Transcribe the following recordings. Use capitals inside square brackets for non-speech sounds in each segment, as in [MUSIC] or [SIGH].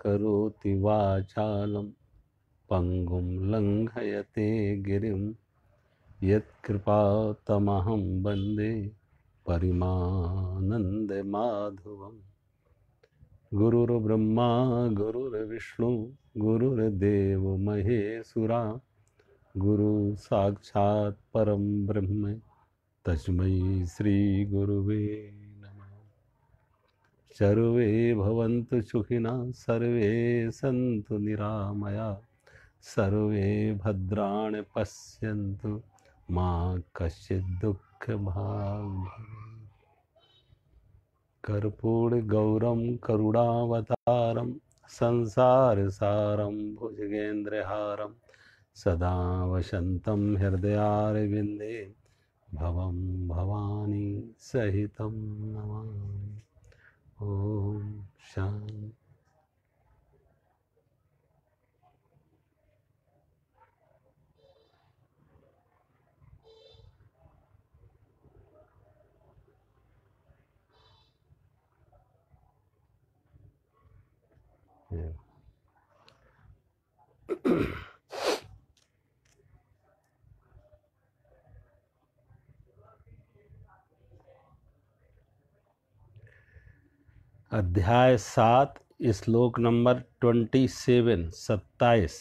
करोति वाचालं पङ्गुं लङ्घयते गिरिं यत्कृपातमहं वन्दे परिमानन्दमाधवं गुरुर्ब्रह्मा गुरुर्विष्णु गुरुर्देवो महेसुरा गुरुसाक्षात् परं ब्रह्म तस्मै श्रीगुरुवे सर्वे भवन्तु सुखिनः सर्वे सन्तु निरामया सर्वे भद्राणि पश्यन्तु मा कश्चित् कश्चिद्दुःखभाग् कर्पूरगौरं करुणावतारं संसारसारं भुजगेन्द्रहारं सदा वसन्तं हृदयारविन्दे भवं भवानी सहितं नमामि ओम शांत Yeah. [CLEARS THROAT] अध्याय सात श्लोक नंबर ट्वेंटी सेवन सत्ताईस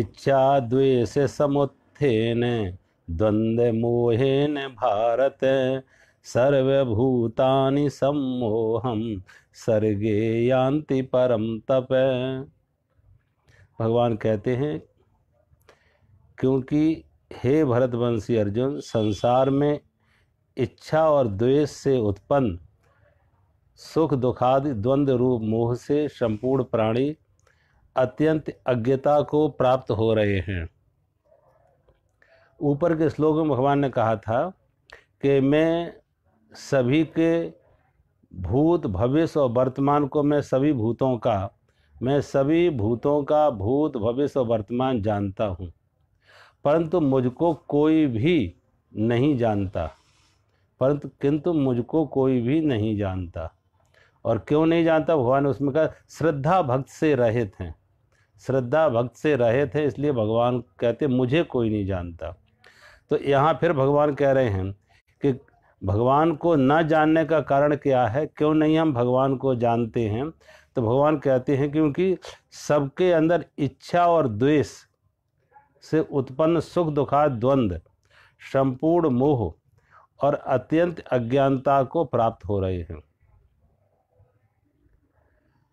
इच्छा द्वेष समुत्थेन मोहेन भारत सर्वभूतानि सम्मोहम सर्गे यान्ति परम तप भगवान कहते हैं क्योंकि हे भरतवंशी अर्जुन संसार में इच्छा और द्वेष से उत्पन्न सुख दुखादि द्वंद्व रूप मोह से संपूर्ण प्राणी अत्यंत अज्ञता को प्राप्त हो रहे हैं ऊपर के श्लोक में भगवान ने कहा था कि मैं सभी के भूत भविष्य और वर्तमान को मैं सभी भूतों का मैं सभी भूतों का भूत भविष्य और वर्तमान जानता हूँ परंतु मुझको कोई भी नहीं जानता परंतु किंतु मुझको कोई भी नहीं जानता और क्यों नहीं जानता भगवान ने उसमें कहा श्रद्धा भक्त से रहे थे श्रद्धा भक्त से रहे थे इसलिए भगवान कहते मुझे कोई नहीं जानता तो यहाँ फिर भगवान कह रहे हैं कि भगवान को न जानने का कारण क्या है क्यों नहीं हम भगवान को जानते हैं तो भगवान कहते हैं क्योंकि सबके अंदर इच्छा और द्वेष से उत्पन्न सुख दुखा द्वंद्व संपूर्ण मोह और अत्यंत अज्ञानता को प्राप्त हो रहे हैं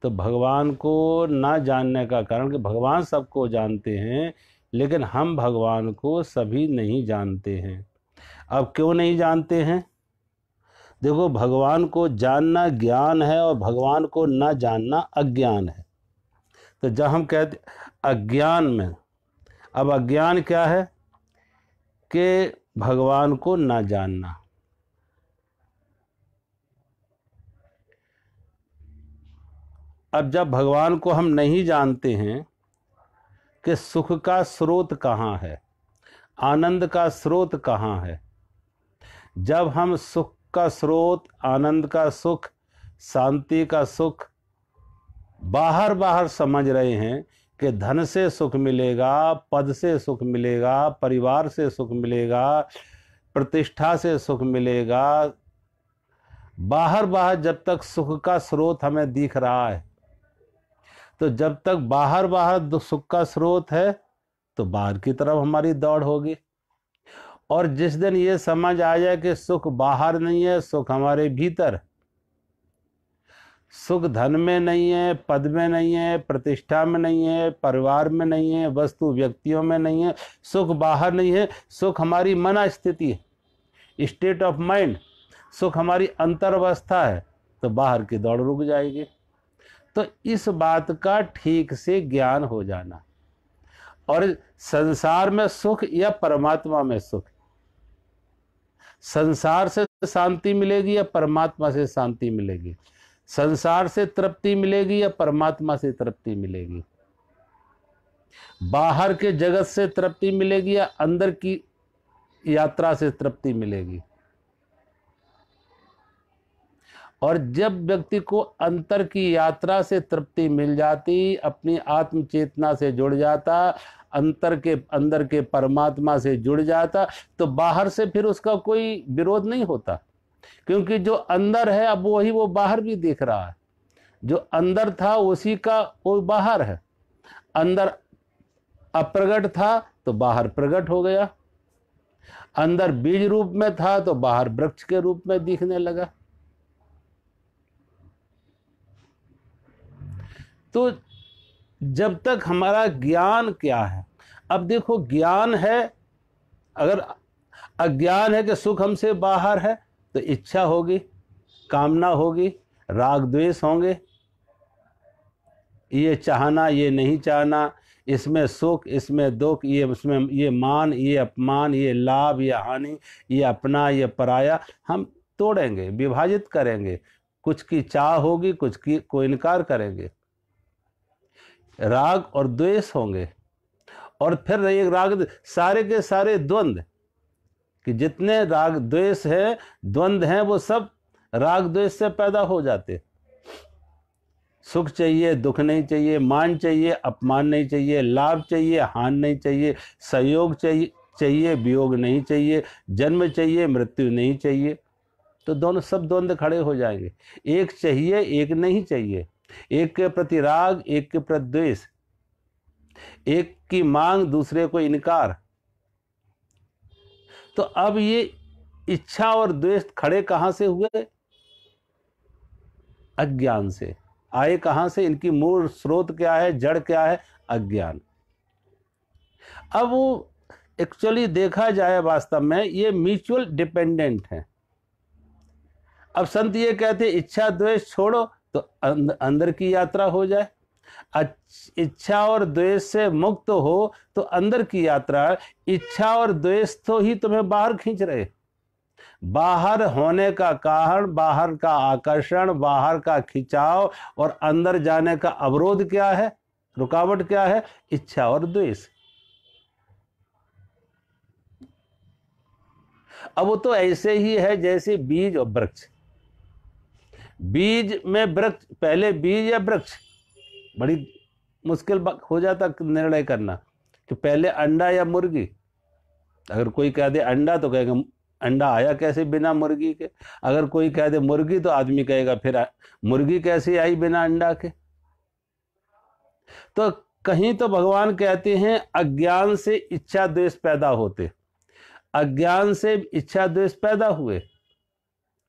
तो भगवान को ना जानने का कारण कि भगवान सबको जानते हैं लेकिन हम भगवान को सभी नहीं जानते हैं अब क्यों नहीं जानते हैं देखो भगवान को जानना ज्ञान है और भगवान को ना जानना अज्ञान है तो जब हम कहते अज्ञान में अब अज्ञान क्या है कि भगवान को ना जानना अब जब भगवान को हम नहीं जानते हैं कि सुख का स्रोत कहाँ है आनंद का स्रोत कहाँ है जब हम सुख का स्रोत आनंद का सुख शांति का सुख बाहर बाहर समझ रहे हैं कि धन से सुख मिलेगा पद से सुख मिलेगा परिवार से सुख मिलेगा प्रतिष्ठा से सुख मिलेगा बाहर बाहर जब तक सुख का स्रोत हमें दिख रहा है तो जब तक बाहर बाहर सुख का स्रोत है तो बाहर की तरफ हमारी दौड़ होगी और जिस दिन ये समझ आ जाए कि सुख बाहर नहीं है सुख हमारे भीतर है सुख धन में नहीं है पद में नहीं है प्रतिष्ठा में नहीं है परिवार में नहीं है वस्तु व्यक्तियों में नहीं है सुख बाहर नहीं है सुख हमारी मना स्थिति है स्टेट ऑफ माइंड सुख हमारी अंतरवस्था है तो बाहर की दौड़ रुक जाएगी तो इस बात का ठीक से ज्ञान हो जाना और संसार में सुख या परमात्मा में सुख संसार से शांति मिलेगी या परमात्मा से शांति मिलेगी संसार से तृप्ति मिलेगी या परमात्मा से तृप्ति मिलेगी बाहर के जगत से तृप्ति मिलेगी या अंदर की यात्रा से तृप्ति मिलेगी और जब व्यक्ति को अंतर की यात्रा से तृप्ति मिल जाती अपनी आत्म चेतना से जुड़ जाता अंतर के अंदर के परमात्मा से जुड़ जाता तो बाहर से फिर उसका कोई विरोध नहीं होता क्योंकि जो अंदर है अब वही वो बाहर भी देख रहा है जो अंदर था उसी का वो बाहर है अंदर अप्रगट था तो बाहर प्रगट हो गया अंदर बीज रूप में था तो बाहर वृक्ष के रूप में दिखने लगा तो जब तक हमारा ज्ञान क्या है अब देखो ज्ञान है अगर अज्ञान है कि सुख हमसे बाहर है तो इच्छा होगी कामना होगी राग द्वेष होंगे ये चाहना ये नहीं चाहना इसमें सुख इसमें दुख ये उसमें ये मान ये अपमान ये लाभ ये हानि ये अपना ये पराया हम तोड़ेंगे विभाजित करेंगे कुछ की चाह होगी कुछ की को इनकार करेंगे राग और द्वेष होंगे और फिर रहेगी राग सारे के सारे द्वंद्व कि जितने राग द्वेष है द्वंद हैं वो सब राग द्वेष से पैदा हो जाते सुख चाहिए दुख नहीं चाहिए मान चाहिए अपमान नहीं चाहिए लाभ चाहिए हान नहीं चाहिए सहयोग चाहिए चाहिए वियोग नहीं चाहिए जन्म चाहिए मृत्यु नहीं चाहिए तो दोनों सब द्वंद्व खड़े हो जाएंगे एक चाहिए एक नहीं चाहिए एक के प्रति राग एक के प्रति द्वेष एक की मांग दूसरे को इनकार तो अब ये इच्छा और द्वेष खड़े कहां से हुए अज्ञान से आए कहां से इनकी मूल स्रोत क्या है जड़ क्या है अज्ञान अब वो एक्चुअली देखा जाए वास्तव में ये म्यूचुअल डिपेंडेंट है अब संत ये कहते इच्छा द्वेष छोड़ो तो अंदर की यात्रा हो जाए इच्छा और द्वेष से मुक्त हो तो अंदर की यात्रा इच्छा और द्वेष तो ही तुम्हें बाहर खींच रहे बाहर होने का कारण बाहर का आकर्षण बाहर का खिंचाव और अंदर जाने का अवरोध क्या है रुकावट क्या है इच्छा और द्वेष अब वो तो ऐसे ही है जैसे बीज और वृक्ष बीज में वृक्ष पहले बीज या वृक्ष बड़ी मुश्किल हो जाता निर्णय करना कि पहले अंडा या मुर्गी अगर कोई कह दे अंडा तो कहेगा अंडा आया कैसे बिना मुर्गी के अगर कोई कह दे मुर्गी तो आदमी कहेगा फिर मुर्गी कैसे आई बिना अंडा के तो कहीं तो भगवान कहते हैं अज्ञान से इच्छा द्वेष पैदा होते अज्ञान से इच्छा द्वेष पैदा हुए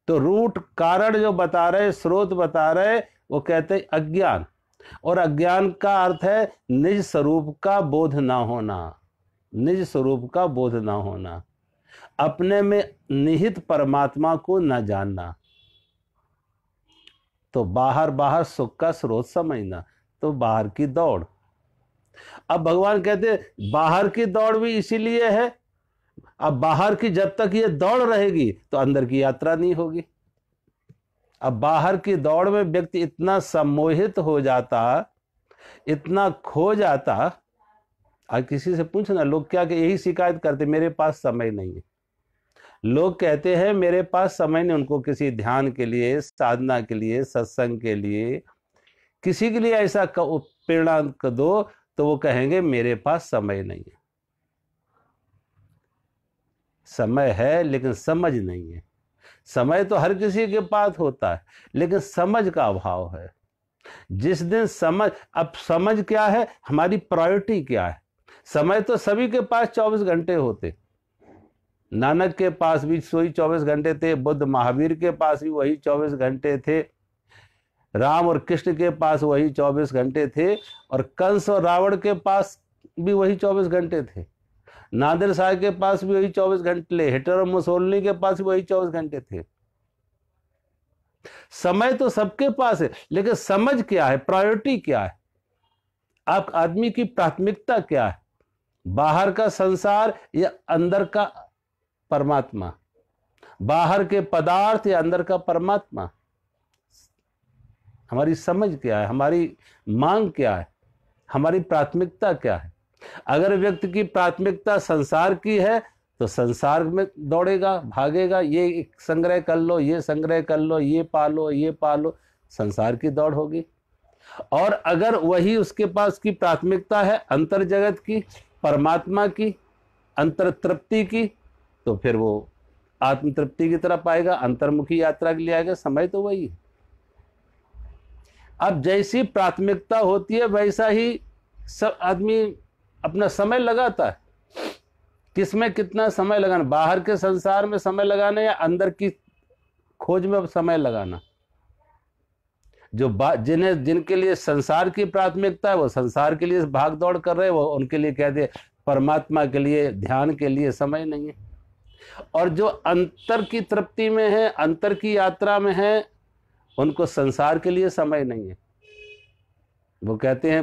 तो रूट कारण जो बता रहे स्रोत बता रहे वो कहते अज्ञान और अज्ञान का अर्थ है निज स्वरूप का बोध ना होना निज स्वरूप का बोध ना होना अपने में निहित परमात्मा को न जानना तो बाहर बाहर सुख का स्रोत समझना तो बाहर की दौड़ अब भगवान कहते बाहर की दौड़ भी इसीलिए है अब बाहर की जब तक ये दौड़ रहेगी तो अंदर की यात्रा नहीं होगी अब बाहर की दौड़ में व्यक्ति इतना सम्मोहित हो जाता इतना खो जाता आज किसी से पूछ ना लोग क्या कि यही शिकायत करते मेरे पास समय नहीं है लोग कहते हैं मेरे पास समय नहीं उनको किसी ध्यान के लिए साधना के लिए सत्संग के लिए किसी के लिए ऐसा प्रेरणा दो तो वो कहेंगे मेरे पास समय नहीं है समय है लेकिन समझ नहीं है समय तो हर किसी के पास होता है लेकिन समझ का अभाव है जिस दिन समझ अब समझ क्या है हमारी प्रायोरिटी क्या है समय तो सभी के पास 24 घंटे होते नानक के पास भी सोई 24 घंटे थे बुद्ध महावीर के पास भी वही 24 घंटे थे राम और कृष्ण के पास वही 24 घंटे थे और कंस और रावण के पास भी वही 24 घंटे थे नादिर शाह के पास भी वही चौबीस घंटे हिटलर और मुसोलनी के पास भी वही चौबीस घंटे थे समय तो सबके पास है लेकिन समझ क्या है प्रायोरिटी क्या है आप आदमी की प्राथमिकता क्या है बाहर का संसार या अंदर का परमात्मा बाहर के पदार्थ या अंदर का परमात्मा हमारी समझ क्या है हमारी मांग क्या है हमारी प्राथमिकता क्या है अगर व्यक्ति की प्राथमिकता संसार की है तो संसार में दौड़ेगा भागेगा ये संग्रह कर लो ये संग्रह कर लो ये पालो ये पालो संसार की दौड़ होगी और अगर वही उसके पास की प्राथमिकता है अंतर जगत की परमात्मा की अंतर तृप्ति की तो फिर वो आत्म तृप्ति की तरफ आएगा अंतर्मुखी यात्रा के लिए आएगा समय तो वही है अब जैसी प्राथमिकता होती है वैसा ही सब आदमी अपना समय लगाता है किसमें कितना समय लगाना बाहर के संसार में समय लगाना या अंदर की खोज में समय लगाना जो जिन्हें जिनके लिए संसार की प्राथमिकता है वो संसार के लिए भाग दौड़ कर रहे हैं वो उनके लिए कहते दे परमात्मा के लिए ध्यान के लिए समय नहीं है और जो अंतर की तृप्ति में है अंतर की यात्रा में है उनको संसार के लिए समय नहीं है वो कहते हैं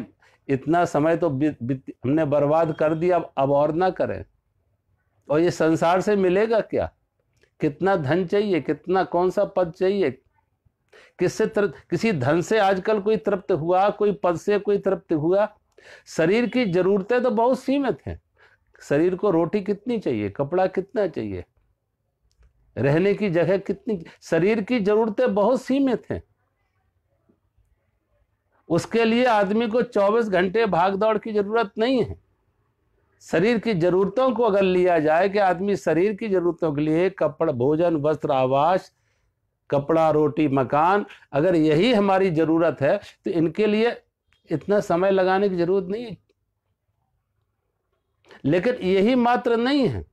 इतना समय तो हमने बर्बाद कर दिया अब अब और ना करें और ये संसार से मिलेगा क्या कितना धन चाहिए कितना कौन सा पद चाहिए किससे किसी धन से आजकल कोई तृप्त हुआ कोई पद से कोई तृप्त हुआ शरीर की जरूरतें तो बहुत सीमित हैं शरीर को रोटी कितनी चाहिए कपड़ा कितना चाहिए रहने की जगह कितनी शरीर की जरूरतें बहुत सीमित हैं उसके लिए आदमी को 24 घंटे भाग दौड़ की ज़रूरत नहीं है शरीर की ज़रूरतों को अगर लिया जाए कि आदमी शरीर की ज़रूरतों के लिए कपड़ा भोजन वस्त्र आवास कपड़ा रोटी मकान अगर यही हमारी ज़रूरत है तो इनके लिए इतना समय लगाने की ज़रूरत नहीं है लेकिन यही मात्र नहीं है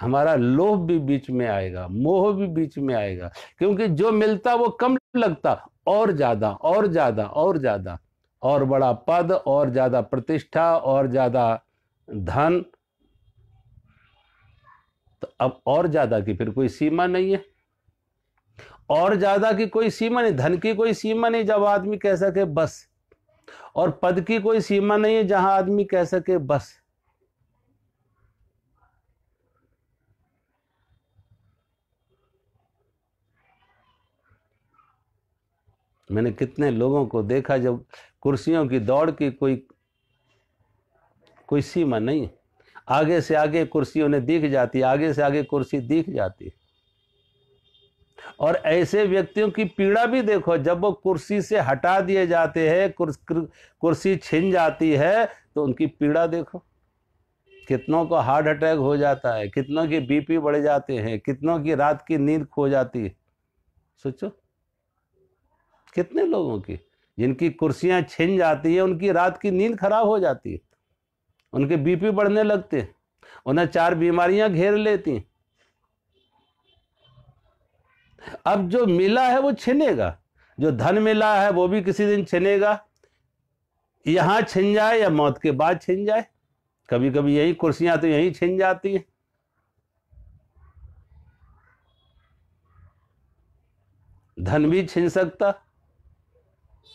हमारा लोभ भी बीच में आएगा मोह भी बीच में आएगा क्योंकि जो मिलता वो कम लगता और ज्यादा और ज्यादा और ज्यादा और बड़ा पद और ज्यादा प्रतिष्ठा और ज्यादा धन तो अब और ज्यादा की फिर कोई सीमा नहीं है और ज्यादा की कोई सीमा नहीं धन की कोई सीमा नहीं जब आदमी कह सके बस और पद की कोई सीमा नहीं है जहां आदमी कह सके बस मैंने कितने लोगों को देखा जब कुर्सियों की दौड़ की कोई कोई सीमा नहीं आगे से आगे कुर्सी उन्हें दिख जाती आगे से आगे कुर्सी दिख जाती और ऐसे व्यक्तियों की पीड़ा भी देखो जब वो कुर्सी से हटा दिए जाते हैं कुर्सी छिन जाती है तो उनकी पीड़ा देखो कितनों को हार्ट अटैक हो जाता है कितनों की बीपी बढ़ जाते हैं कितनों की रात की नींद खो जाती है सोचो कितने लोगों की जिनकी कुर्सियां छिन जाती है उनकी रात की नींद खराब हो जाती है उनके बीपी बढ़ने लगते हैं उन्हें चार बीमारियां घेर लेती हैं अब जो मिला है वो छिनेगा जो धन मिला है वो भी किसी दिन छिनेगा यहां छिन जाए या मौत के बाद छिन जाए कभी कभी यही कुर्सियां तो यही छिन जाती हैं धन भी छिन सकता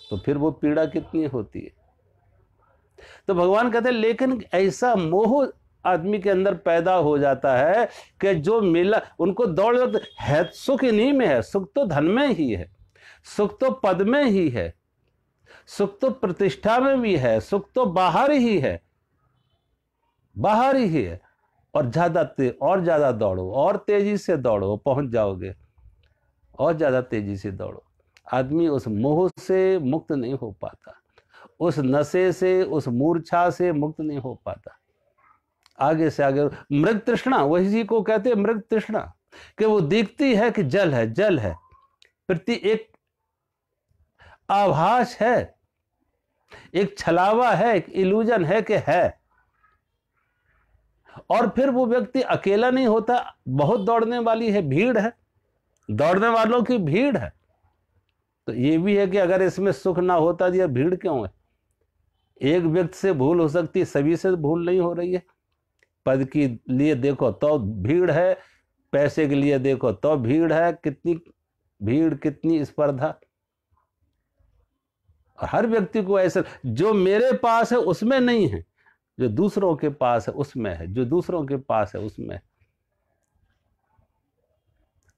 तो फिर वो पीड़ा कितनी होती है तो भगवान कहते हैं लेकिन ऐसा मोह आदमी के अंदर पैदा हो जाता है कि जो मिला उनको दौड़ है तो सुख इन्हीं में है सुख तो धन में ही है सुख तो पद में ही है सुख तो प्रतिष्ठा में भी है सुख तो बाहर ही है बाहर ही है और ज़्यादा ते और ज़्यादा दौड़ो और तेज़ी से दौड़ो पहुंच जाओगे और ज़्यादा तेज़ी से दौड़ो आदमी उस मोह से मुक्त नहीं हो पाता उस नशे से उस मूर्छा से मुक्त नहीं हो पाता आगे से आगे मृग तृष्णा वही जी को कहते हैं मृग तृष्णा कि वो देखती है कि जल है जल है प्रति एक आभास है एक छलावा है एक इल्यूजन है कि है और फिर वो व्यक्ति अकेला नहीं होता बहुत दौड़ने वाली है भीड़ है दौड़ने वालों की भीड़ है तो ये भी है कि अगर इसमें सुख ना होता तो यह भीड़ क्यों है एक व्यक्ति से भूल हो सकती है सभी से भूल नहीं हो रही है पद के लिए देखो तो भीड़ है पैसे के लिए देखो तो भीड़ है कितनी भीड़ कितनी स्पर्धा हर व्यक्ति को ऐसा जो मेरे पास है उसमें नहीं है जो दूसरों के पास है उसमें है जो दूसरों के पास है उसमें है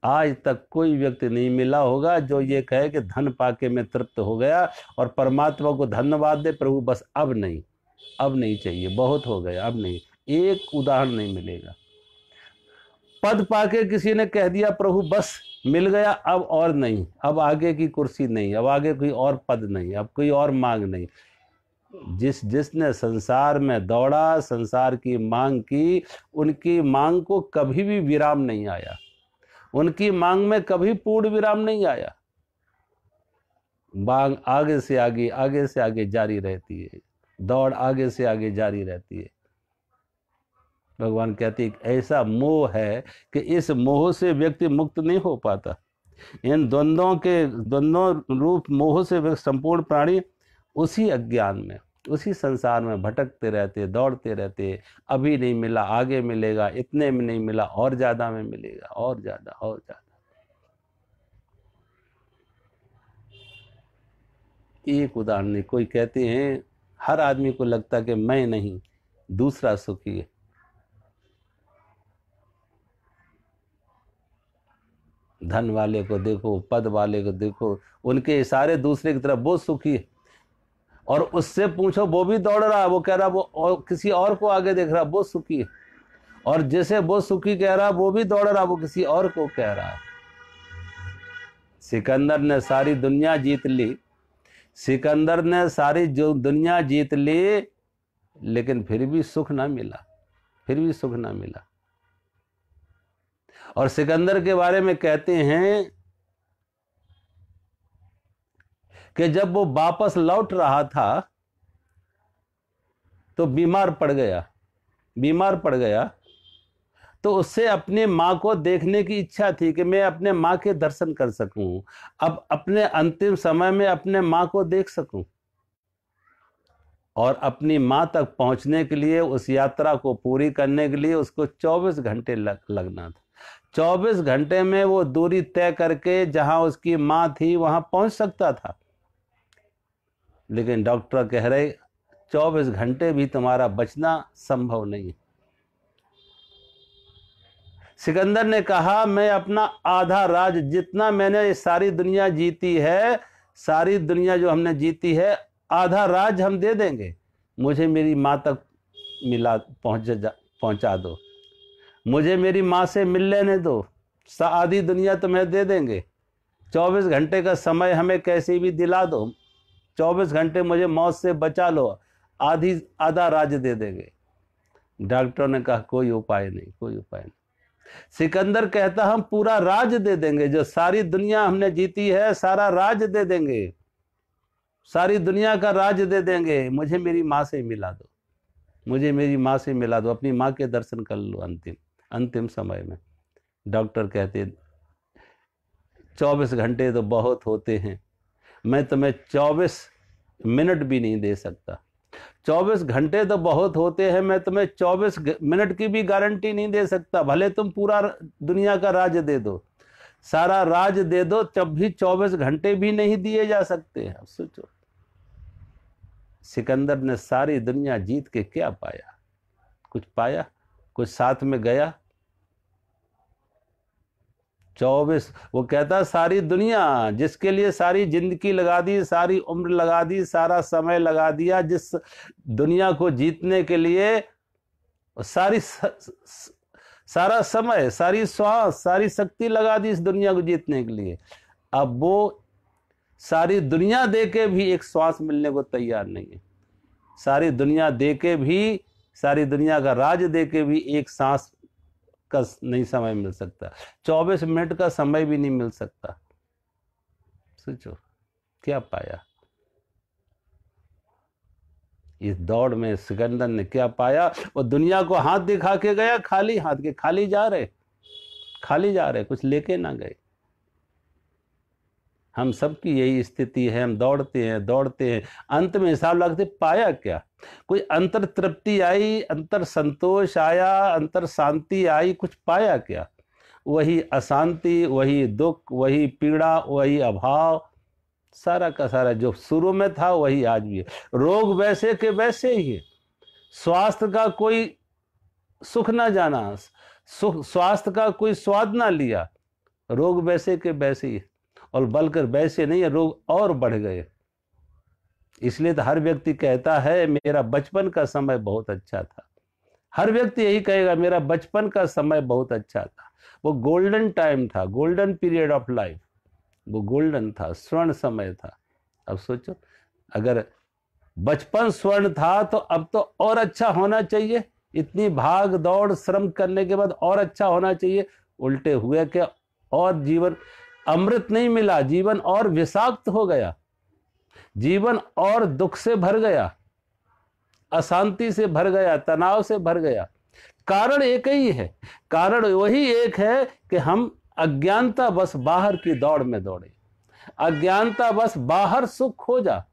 आज तक कोई व्यक्ति नहीं मिला होगा जो ये कहे कि धन पाके मैं तृप्त हो गया और परमात्मा को धन्यवाद दे प्रभु बस अब नहीं अब नहीं चाहिए बहुत हो गया अब नहीं एक उदाहरण नहीं मिलेगा पद पाके किसी ने कह दिया प्रभु बस मिल गया अब और नहीं अब आगे की कुर्सी नहीं अब आगे कोई और पद नहीं अब कोई और मांग नहीं जिस जिसने संसार में दौड़ा संसार की मांग की उनकी मांग को कभी भी विराम नहीं आया उनकी मांग में कभी पूर्ण विराम नहीं आया मांग आगे से आगे आगे से आगे जारी रहती है दौड़ आगे से आगे जारी रहती है भगवान कहते हैं ऐसा मोह है कि इस मोह से व्यक्ति मुक्त नहीं हो पाता इन द्वंद्वों के द्वंद्व रूप मोह से संपूर्ण प्राणी उसी अज्ञान में उसी संसार में भटकते रहते दौड़ते रहते अभी नहीं मिला आगे मिलेगा इतने में नहीं मिला और ज़्यादा में मिलेगा और ज़्यादा और ज़्यादा एक उदाहरण नहीं कोई कहते हैं हर आदमी को लगता कि मैं नहीं दूसरा सुखी है धन वाले को देखो पद वाले को देखो उनके इशारे दूसरे की तरफ बहुत सुखी है और उससे पूछो वो भी दौड़ रहा है वो कह रहा वो और किसी और को आगे देख रहा वो सुखी है और जैसे वो सुखी कह रहा वो भी दौड़ रहा वो किसी और को कह रहा है सिकंदर ने सारी दुनिया जीत ली सिकंदर ने सारी जो दुनिया जीत ली लेकिन फिर भी सुख ना मिला फिर भी सुख ना मिला और सिकंदर के बारे में कहते हैं कि जब वो वापस लौट रहा था तो बीमार पड़ गया बीमार पड़ गया तो उससे अपने माँ को देखने की इच्छा थी कि मैं अपने माँ के दर्शन कर सकूं अब अपने अंतिम समय में अपने माँ को देख सकूं और अपनी माँ तक पहुँचने के लिए उस यात्रा को पूरी करने के लिए उसको 24 घंटे लग, लगना था 24 घंटे में वो दूरी तय करके जहाँ उसकी माँ थी वहाँ पहुँच सकता था लेकिन डॉक्टर कह रहे चौबीस घंटे भी तुम्हारा बचना संभव नहीं है सिकंदर ने कहा मैं अपना आधा राज जितना मैंने सारी दुनिया जीती है सारी दुनिया जो हमने जीती है आधा राज हम दे देंगे मुझे मेरी माँ तक मिला पहुँच जा पहुँचा दो मुझे मेरी माँ से मिल लेने दो आधी दुनिया तुम्हें तो दे देंगे चौबीस घंटे का समय हमें कैसे भी दिला दो 24 घंटे मुझे मौत से बचा लो आधी आधा राज्य दे देंगे डॉक्टर ने कहा कोई उपाय नहीं कोई उपाय नहीं सिकंदर कहता हम पूरा राज दे देंगे जो सारी दुनिया हमने जीती है सारा राज दे देंगे सारी दुनिया का राज दे देंगे मुझे मेरी माँ से मिला दो मुझे मेरी माँ से मिला दो अपनी माँ के दर्शन कर लो अंतिम अंतिम समय में डॉक्टर कहते चौबीस घंटे तो बहुत होते हैं मैं तुम्हें चौबीस मिनट भी नहीं दे सकता चौबीस घंटे तो बहुत होते हैं मैं तुम्हें चौबीस मिनट की भी गारंटी नहीं दे सकता भले तुम पूरा दुनिया का राज दे दो सारा राज दे दो तब भी चौबीस घंटे भी नहीं दिए जा सकते अब सोचो सिकंदर ने सारी दुनिया जीत के क्या पाया कुछ पाया कुछ साथ में गया चौबीस वो कहता सारी दुनिया जिसके लिए सारी जिंदगी लगा दी सारी उम्र लगा दी सारा समय लगा दिया जिस दुनिया को जीतने के लिए सारी सारा समय सारी श्वास सारी शक्ति लगा दी इस दुनिया को जीतने के लिए अब वो सारी दुनिया दे के भी एक श्वास मिलने को तैयार नहीं है सारी दुनिया दे के भी सारी दुनिया का राज दे के भी एक सांस का नहीं समय मिल सकता चौबीस मिनट का समय भी नहीं मिल सकता सोचो क्या पाया इस दौड़ में सिकंदर ने क्या पाया वो दुनिया को हाथ दिखा के गया खाली हाथ के खाली जा रहे खाली जा रहे कुछ लेके ना गए हम सबकी यही स्थिति है हम दौड़ते हैं दौड़ते हैं अंत में हिसाब लगते पाया क्या कोई अंतर तृप्ति आई अंतर संतोष आया अंतर शांति आई कुछ पाया क्या वही अशांति वही दुख वही पीड़ा वही अभाव सारा का सारा जो शुरू में था वही आज भी है रोग वैसे के वैसे ही है स्वास्थ्य का कोई सुख ना जाना सुख स्वास्थ्य का कोई स्वाद ना लिया रोग वैसे के वैसे ही है और बलकर वैसे नहीं है रोग और बढ़ गए इसलिए तो हर व्यक्ति कहता है मेरा बचपन का समय बहुत अच्छा था हर व्यक्ति यही कहेगा मेरा बचपन का समय बहुत अच्छा था वो गोल्डन टाइम था गोल्डन पीरियड ऑफ लाइफ वो गोल्डन था स्वर्ण समय था अब सोचो अगर बचपन स्वर्ण था तो अब तो और अच्छा होना चाहिए इतनी भाग दौड़ श्रम करने के बाद और अच्छा होना चाहिए उल्टे हुए क्या और जीवन अमृत नहीं मिला जीवन और विषाक्त हो गया जीवन और दुख से भर गया अशांति से भर गया तनाव से भर गया कारण एक ही है कारण वही एक है कि हम अज्ञानता बस बाहर की दौड़ में दौड़े अज्ञानता बस बाहर सुख खोजा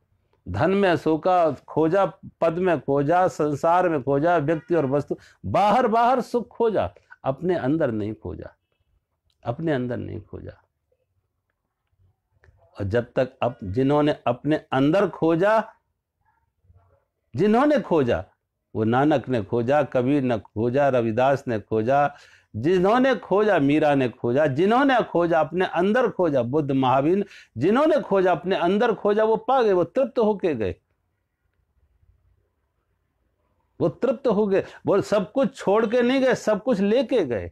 धन में सोखा खोजा पद में खोजा संसार में खोजा व्यक्ति और वस्तु बाहर बाहर सुख खोजा अपने अंदर नहीं खोजा अपने अंदर नहीं खोजा और जब तक अप जिन्होंने अपने अंदर खोजा जिन्होंने खोजा वो नानक ने खोजा कबीर ने खोजा रविदास ने खोजा जिन्होंने खोजा मीरा ने खोजा जिन्होंने खोजा अपने अंदर खोजा बुद्ध महावीर जिन्होंने खोजा अपने अंदर खोजा वो पा गए वो तृप्त होके गए वो तृप्त हो गए वो सब कुछ छोड़ के नहीं गए सब कुछ लेके गए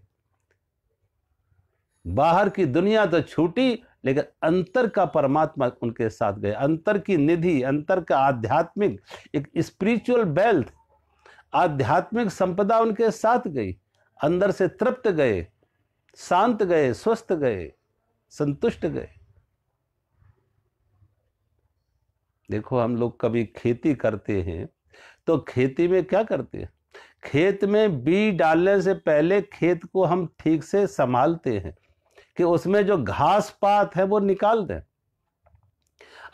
बाहर की दुनिया तो छूटी लेकिन अंतर का परमात्मा उनके साथ गए अंतर की निधि अंतर का आध्यात्मिक एक स्पिरिचुअल वेल्थ आध्यात्मिक संपदा उनके साथ गई अंदर से तृप्त गए शांत गए स्वस्थ गए संतुष्ट गए देखो हम लोग कभी खेती करते हैं तो खेती में क्या करते हैं खेत में बीज डालने से पहले खेत को हम ठीक से संभालते हैं कि उसमें जो घास पात है वो निकाल दें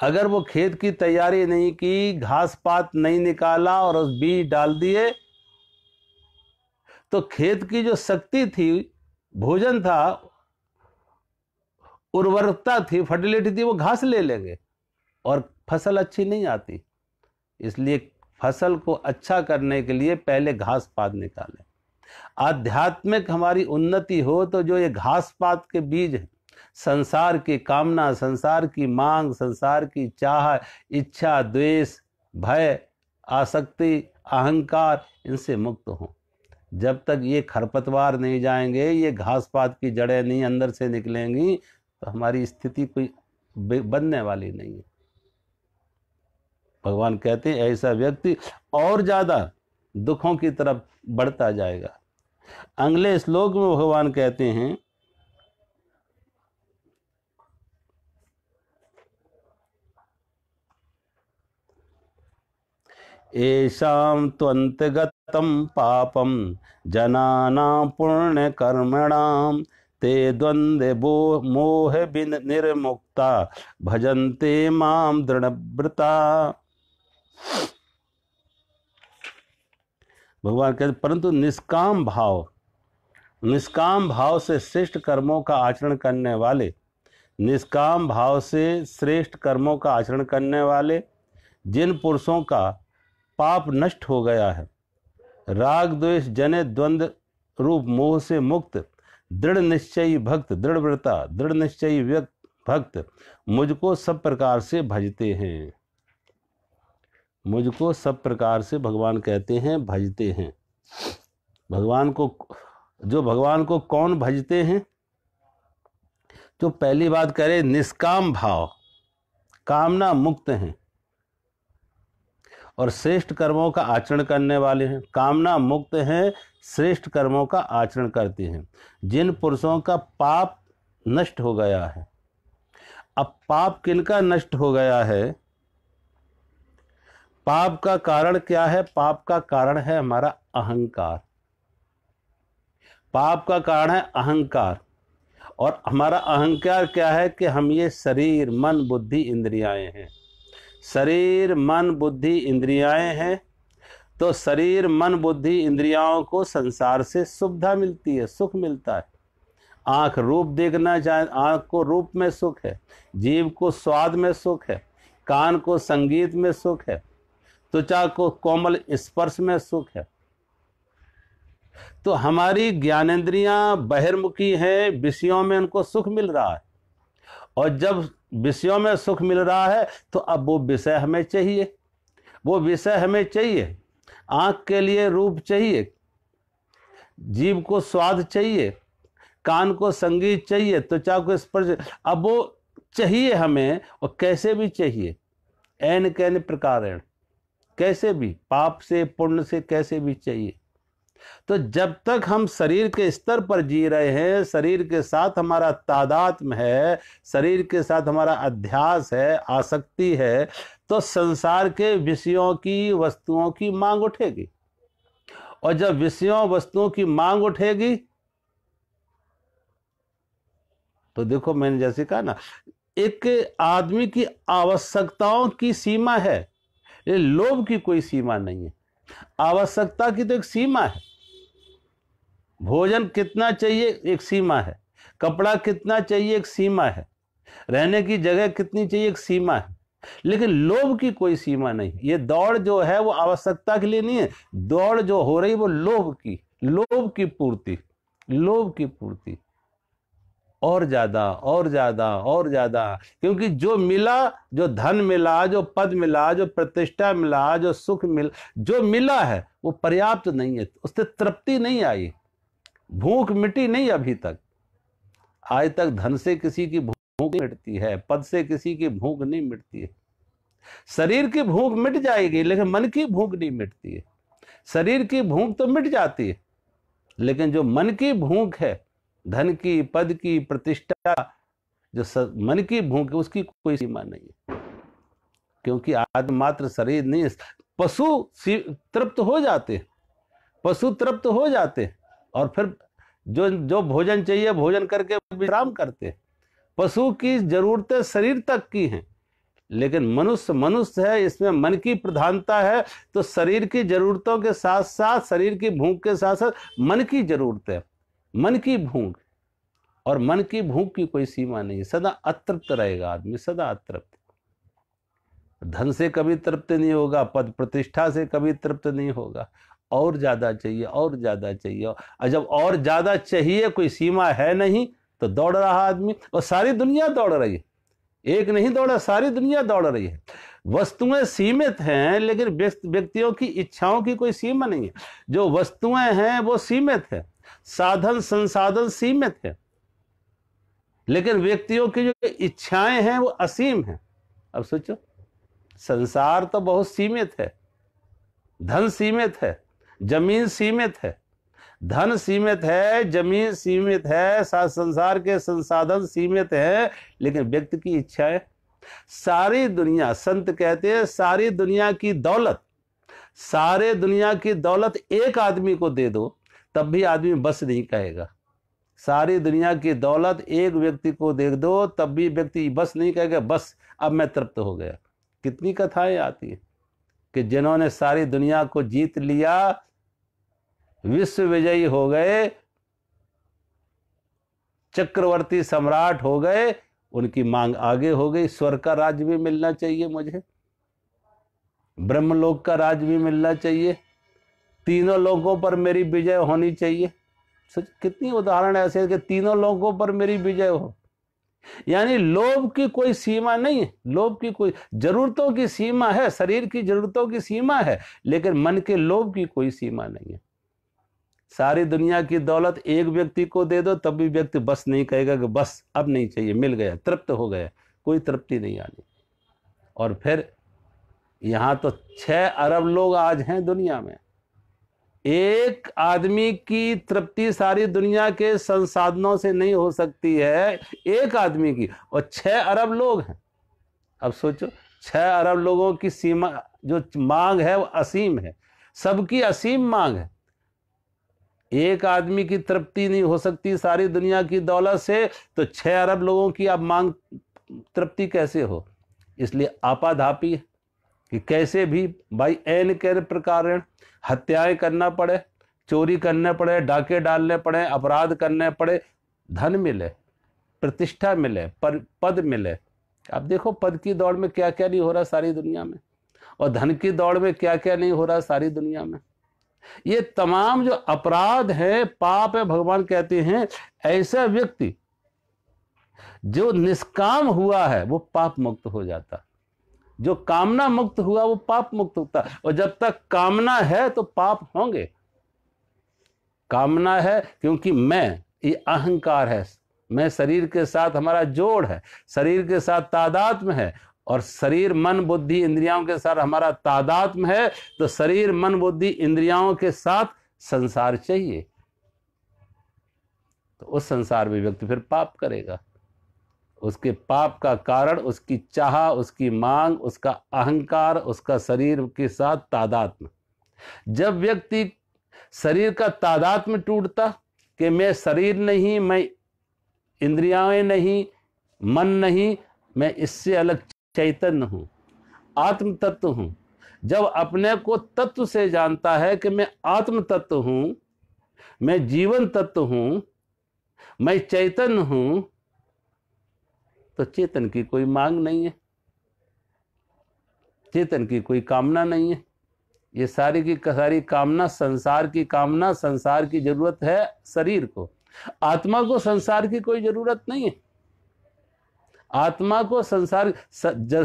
अगर वो खेत की तैयारी नहीं की घास पात नहीं निकाला और उस बीज डाल दिए तो खेत की जो शक्ति थी भोजन था उर्वरता थी फर्टिलिटी थी वो घास ले लेंगे और फसल अच्छी नहीं आती इसलिए फसल को अच्छा करने के लिए पहले घास पात निकालें आध्यात्मिक हमारी उन्नति हो तो जो ये घास पात के बीज हैं संसार की कामना संसार की मांग संसार की चाह इच्छा द्वेष भय आसक्ति अहंकार इनसे मुक्त हों जब तक ये खरपतवार नहीं जाएंगे ये घास पात की जड़ें नहीं अंदर से निकलेंगी तो हमारी स्थिति कोई बनने वाली नहीं है भगवान कहते हैं ऐसा व्यक्ति और ज़्यादा दुखों की तरफ बढ़ता जाएगा अगले श्लोक में भगवान कहते हैं येषां पापम जना पुण्य कर्मण ते बिन निर्मुक्ता भजन्ते माम दृढव्रता भगवान कहते परंतु निष्काम भाव निष्काम भाव से श्रेष्ठ कर्मों का आचरण करने वाले निष्काम भाव से श्रेष्ठ कर्मों का आचरण करने वाले जिन पुरुषों का पाप नष्ट हो गया है राग द्वेष जने द्वंद रूप मोह से मुक्त दृढ़ निश्चयी भक्त दृढ़व्रता दृढ़ निश्चयी व्यक्त भक्त मुझको सब प्रकार से भजते हैं मुझको सब प्रकार से भगवान कहते हैं भजते हैं भगवान को जो भगवान को कौन भजते हैं जो पहली बात करे निष्काम भाव कामना मुक्त हैं और श्रेष्ठ कर्मों का आचरण करने वाले हैं कामना मुक्त हैं श्रेष्ठ कर्मों का आचरण करते हैं जिन पुरुषों का पाप नष्ट हो गया है अब पाप किनका नष्ट हो गया है पाप का कारण क्या है पाप का कारण है हमारा अहंकार पाप का कारण है अहंकार और हमारा अहंकार क्या है कि हम ये शरीर मन बुद्धि इंद्रियाएं हैं शरीर मन बुद्धि इंद्रियाएं हैं तो शरीर मन बुद्धि इंद्रियाओं को संसार से सुविधा मिलती है सुख मिलता है आँख रूप देखना चाहे आँख को रूप में सुख है जीव को स्वाद में सुख है कान को संगीत में सुख है त्वचा तो को कोमल स्पर्श में सुख है तो हमारी ज्ञानेन्द्रियां बहिर्मुखी हैं विषयों में उनको सुख मिल रहा है और जब विषयों में सुख मिल रहा है तो अब वो विषय हमें चाहिए वो विषय हमें चाहिए आँख के लिए रूप चाहिए जीव को स्वाद चाहिए कान को संगीत चाहिए त्वचा तो को स्पर्श अब वो चाहिए हमें और कैसे भी चाहिए एन कैन प्रकार कैसे भी पाप से पुण्य से कैसे भी चाहिए तो जब तक हम शरीर के स्तर पर जी रहे हैं शरीर के साथ हमारा तादात्म है शरीर के साथ हमारा अध्यास है आसक्ति है तो संसार के विषयों की वस्तुओं की मांग उठेगी और जब विषयों वस्तुओं की मांग उठेगी तो देखो मैंने जैसे कहा ना एक आदमी की आवश्यकताओं की सीमा है ये लोभ की कोई सीमा नहीं है आवश्यकता की तो एक सीमा है भोजन कितना चाहिए एक सीमा है कपड़ा कितना चाहिए एक सीमा है रहने की जगह कितनी चाहिए एक सीमा है लेकिन लोभ की कोई सीमा नहीं ये दौड़ जो है वो आवश्यकता के लिए नहीं है दौड़ जो हो रही वो लोभ की लोभ की पूर्ति लोभ की पूर्ति और ज़्यादा और ज़्यादा और ज़्यादा क्योंकि जो मिला जो धन मिला जो पद मिला जो प्रतिष्ठा मिला जो सुख मिला जो मिला है वो पर्याप्त नहीं है उससे तृप्ति नहीं आई भूख मिटी नहीं अभी तक आज तक धन से किसी की भूख मिटती है पद से किसी की भूख नहीं मिटती है शरीर की भूख मिट जाएगी लेकिन मन की भूख नहीं मिटती है शरीर की भूख तो मिट जाती है लेकिन जो मन की भूख है धन की पद की प्रतिष्ठा जो मन की भूख उसकी कोई सीमा नहीं है क्योंकि आत्म मात्र शरीर नहीं पशु तृप्त हो जाते पशु तृप्त हो जाते और फिर जो जो भोजन चाहिए भोजन करके विश्राम करते पशु की जरूरतें शरीर तक की हैं लेकिन मनुष्य मनुष्य है इसमें मन की प्रधानता है तो शरीर की जरूरतों के साथ साथ शरीर की भूख के साथ साथ मन की जरूरत है मन की भूख और मन की भूख की कोई सीमा नहीं सदा अतृप्त रहेगा आदमी सदा अतृप्त धन से कभी तृप्त नहीं होगा पद प्रतिष्ठा से कभी तृप्त नहीं होगा और ज़्यादा चाहिए और ज़्यादा चाहिए और जब और ज़्यादा चाहिए कोई सीमा है नहीं तो दौड़ रहा आदमी और सारी दुनिया दौड़ रही है एक नहीं दौड़ा सारी दुनिया दौड़ रही है वस्तुएं सीमित हैं लेकिन व्यक्तियों की इच्छाओं की कोई सीमा नहीं है जो वस्तुएं हैं वो सीमित है साधन संसाधन सीमित है लेकिन व्यक्तियों की जो इच्छाएं हैं वो असीम हैं अब सोचो संसार तो बहुत सीमित है धन सीमित है जमीन सीमित है धन सीमित है जमीन सीमित है संसार के संसाधन सीमित हैं लेकिन व्यक्ति की इच्छाएं सारी दुनिया संत कहते हैं सारी दुनिया की दौलत सारे दुनिया की दौलत एक आदमी को दे दो तब भी आदमी बस नहीं कहेगा सारी दुनिया की दौलत एक व्यक्ति को देख दो तब भी व्यक्ति बस नहीं कहेगा बस अब मैं तृप्त हो गया कितनी कथाएं आती हैं कि जिन्होंने सारी दुनिया को जीत लिया विश्व विजयी हो गए चक्रवर्ती सम्राट हो गए उनकी मांग आगे हो गई स्वर का राज भी मिलना चाहिए मुझे ब्रह्मलोक का राज भी मिलना चाहिए तीनों लोगों पर मेरी विजय होनी चाहिए सच कितनी उदाहरण ऐसे कि तीनों लोगों पर मेरी विजय हो यानी लोभ की कोई सीमा नहीं है लोभ की कोई जरूरतों की सीमा है शरीर की जरूरतों की सीमा है लेकिन मन के लोभ की कोई सीमा नहीं है सारी दुनिया की दौलत एक व्यक्ति को दे दो तब भी व्यक्ति बस नहीं कहेगा कि बस अब नहीं चाहिए मिल गया तृप्त हो गया कोई तृप्ति नहीं आनी और फिर यहाँ तो छः अरब लोग आज हैं दुनिया में एक आदमी की तृप्ति सारी दुनिया के संसाधनों से नहीं हो सकती है एक आदमी की और छह अरब लोग हैं अब सोचो छह अरब लोगों की सीमा जो मांग है वो असीम है सबकी असीम मांग है एक आदमी की तृप्ति नहीं हो सकती सारी दुनिया की दौलत से तो छह अरब लोगों की अब मांग तृप्ति कैसे हो इसलिए आपाधापी है कि कैसे भी भाई एन के प्रकार हत्याएं करना पड़े चोरी करने पड़े डाके डालने पड़े अपराध करने पड़े धन मिले प्रतिष्ठा मिले पर पद मिले अब देखो पद की दौड़ में क्या क्या नहीं हो रहा सारी दुनिया में और धन की दौड़ में क्या क्या नहीं हो रहा सारी दुनिया में ये तमाम जो अपराध है पाप है भगवान कहते हैं ऐसा व्यक्ति जो निष्काम हुआ है वो पाप मुक्त हो जाता जो कामना मुक्त हुआ वो पाप मुक्त होता और जब तक कामना है तो पाप होंगे कामना है क्योंकि मैं ये अहंकार है मैं शरीर के साथ हमारा जोड़ है शरीर के साथ तादाद में है और शरीर मन बुद्धि इंद्रियाओं के साथ हमारा तादाद में है तो शरीर मन बुद्धि इंद्रियाओं के साथ संसार चाहिए तो उस संसार में व्यक्ति फिर पाप करेगा उसके पाप का कारण उसकी चाह उसकी मांग उसका अहंकार उसका शरीर के साथ तादात्म जब व्यक्ति शरीर का तादात्म टूटता कि मैं शरीर नहीं मैं इंद्रियाएं नहीं मन नहीं मैं इससे अलग चैतन्य हूँ आत्म तत्व हूँ जब अपने को तत्व से जानता है कि मैं आत्म तत्व हूँ मैं जीवन तत्व हूँ मैं चैतन्य हूँ तो चेतन की कोई मांग नहीं है चेतन की कोई कामना नहीं है ये सारी की सारी कामना संसार की कामना संसार की जरूरत है शरीर को आत्मा को संसार की कोई जरूरत नहीं है आत्मा को संसार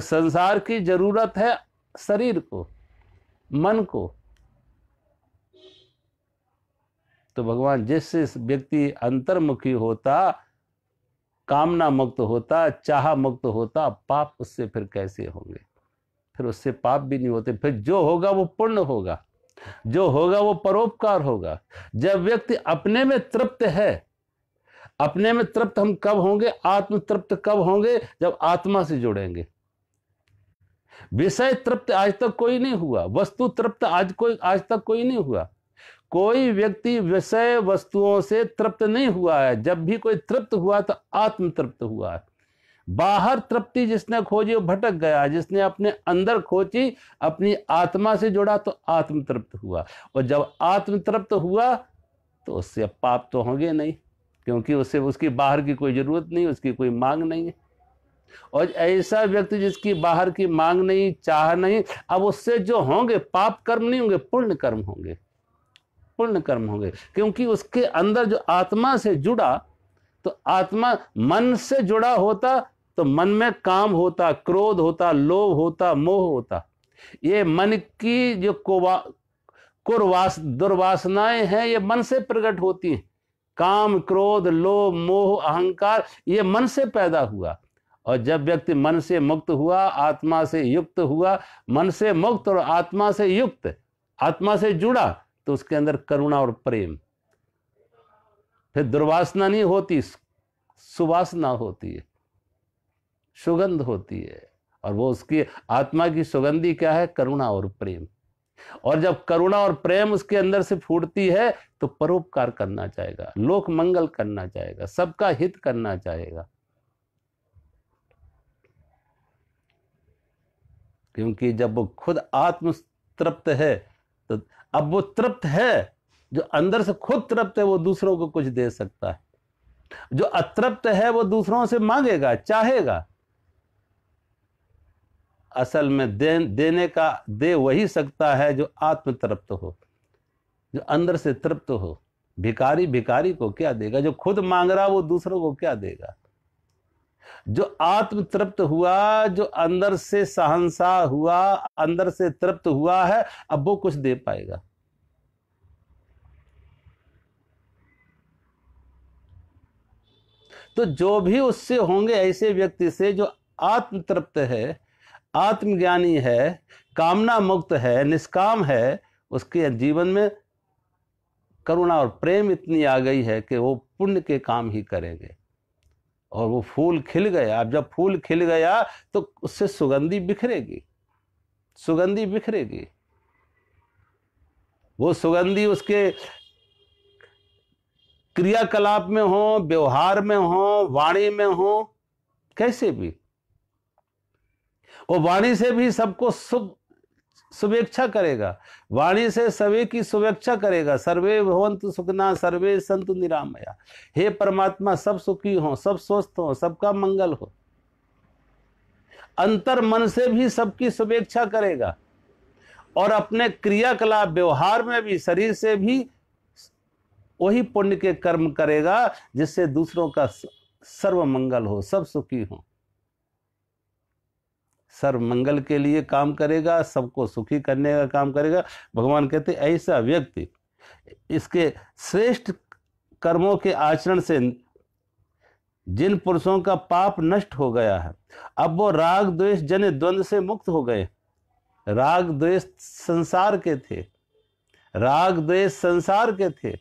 संसार की जरूरत है शरीर को मन को तो भगवान जिस व्यक्ति अंतर्मुखी होता कामना मुक्त होता चाह मुक्त होता पाप उससे फिर कैसे होंगे फिर उससे पाप भी नहीं होते फिर जो होगा वो पूर्ण होगा जो होगा वो परोपकार होगा जब व्यक्ति अपने में तृप्त है अपने में तृप्त हम कब होंगे आत्म तृप्त कब होंगे जब आत्मा से जुड़ेंगे विषय तृप्त आज तक कोई नहीं हुआ वस्तु तृप्त आज कोई आज तक कोई नहीं हुआ कोई व्यक्ति विषय वस्तुओं से तृप्त नहीं हुआ है जब भी कोई तृप्त हुआ तो आत्म तृप्त हुआ है बाहर तृप्ति जिसने खोजी वो भटक गया जिसने अपने अंदर खोजी अपनी आत्मा से जुड़ा तो आत्म तृप्त हुआ और जब आत्म तृप्त हुआ तो उससे पाप तो होंगे नहीं क्योंकि उससे उसकी बाहर की कोई ज़रूरत नहीं उसकी कोई मांग नहीं है और ऐसा व्यक्ति जिसकी बाहर की मांग नहीं चाह नहीं अब उससे जो होंगे पाप कर्म नहीं होंगे पुण्य कर्म होंगे पुण्य कर्म होंगे क्योंकि उसके अंदर जो आत्मा से जुड़ा तो आत्मा मन से जुड़ा होता तो मन में काम होता क्रोध होता लोभ होता मोह होता ये मन की जो कुरवास कुर्वास दुर्वासनाएं हैं ये मन से प्रकट होती हैं काम क्रोध लोभ मोह अहंकार ये मन से पैदा हुआ और जब व्यक्ति मन से मुक्त हुआ आत्मा से युक्त हुआ मन से मुक्त और आत्मा से युक्त आत्मा से जुड़ा तो उसके अंदर करुणा और प्रेम फिर दुर्वासना नहीं होती सुवासना होती है सुगंध होती है और वो उसकी आत्मा की सुगंधी क्या है करुणा और प्रेम और जब करुणा और प्रेम उसके अंदर से फूटती है तो परोपकार करना चाहेगा लोक मंगल करना चाहेगा सबका हित करना चाहेगा क्योंकि जब वो खुद आत्म तृप्त है तो अब वो तृप्त है जो अंदर से खुद तृप्त है वो दूसरों को कुछ दे सकता है जो अतृप्त है वो दूसरों से मांगेगा चाहेगा असल में दे, देने का दे वही सकता है जो आत्म तृप्त हो जो अंदर से तृप्त हो भिकारी भिकारी को क्या देगा जो खुद मांग रहा वो दूसरों को क्या देगा जो आत्म तृप्त हुआ जो अंदर से सहनसा हुआ अंदर से तृप्त हुआ है अब वो कुछ दे पाएगा तो जो भी उससे होंगे ऐसे व्यक्ति से जो आत्म तृप्त है आत्मज्ञानी है कामना मुक्त है निष्काम है उसके जीवन में करुणा और प्रेम इतनी आ गई है कि वो पुण्य के काम ही करेंगे और वो फूल खिल गया अब जब फूल खिल गया तो उससे सुगंधी बिखरेगी सुगंधी बिखरेगी वो सुगंधी उसके क्रियाकलाप में हो व्यवहार में हो वाणी में हो कैसे भी वो वाणी से भी सबको शुभ शुभेक्षा करेगा वाणी से सभी की शुभेक्षा करेगा सर्वे भवंत सुखना सर्वे संतु निरामया हे परमात्मा सब सुखी हो सब स्वस्थ हो सबका मंगल हो अंतर मन से भी सबकी शुभेक्षा करेगा और अपने क्रियाकलाप व्यवहार में भी शरीर से भी वही पुण्य के कर्म करेगा जिससे दूसरों का सर्व मंगल हो सब सुखी हो सर्व मंगल के लिए काम करेगा सबको सुखी करने का काम करेगा भगवान कहते ऐसा व्यक्ति इसके श्रेष्ठ कर्मों के आचरण से जिन पुरुषों का पाप नष्ट हो गया है अब वो राग द्वेष जन द्वंद से मुक्त हो गए राग द्वेष संसार के थे राग द्वेष संसार के थे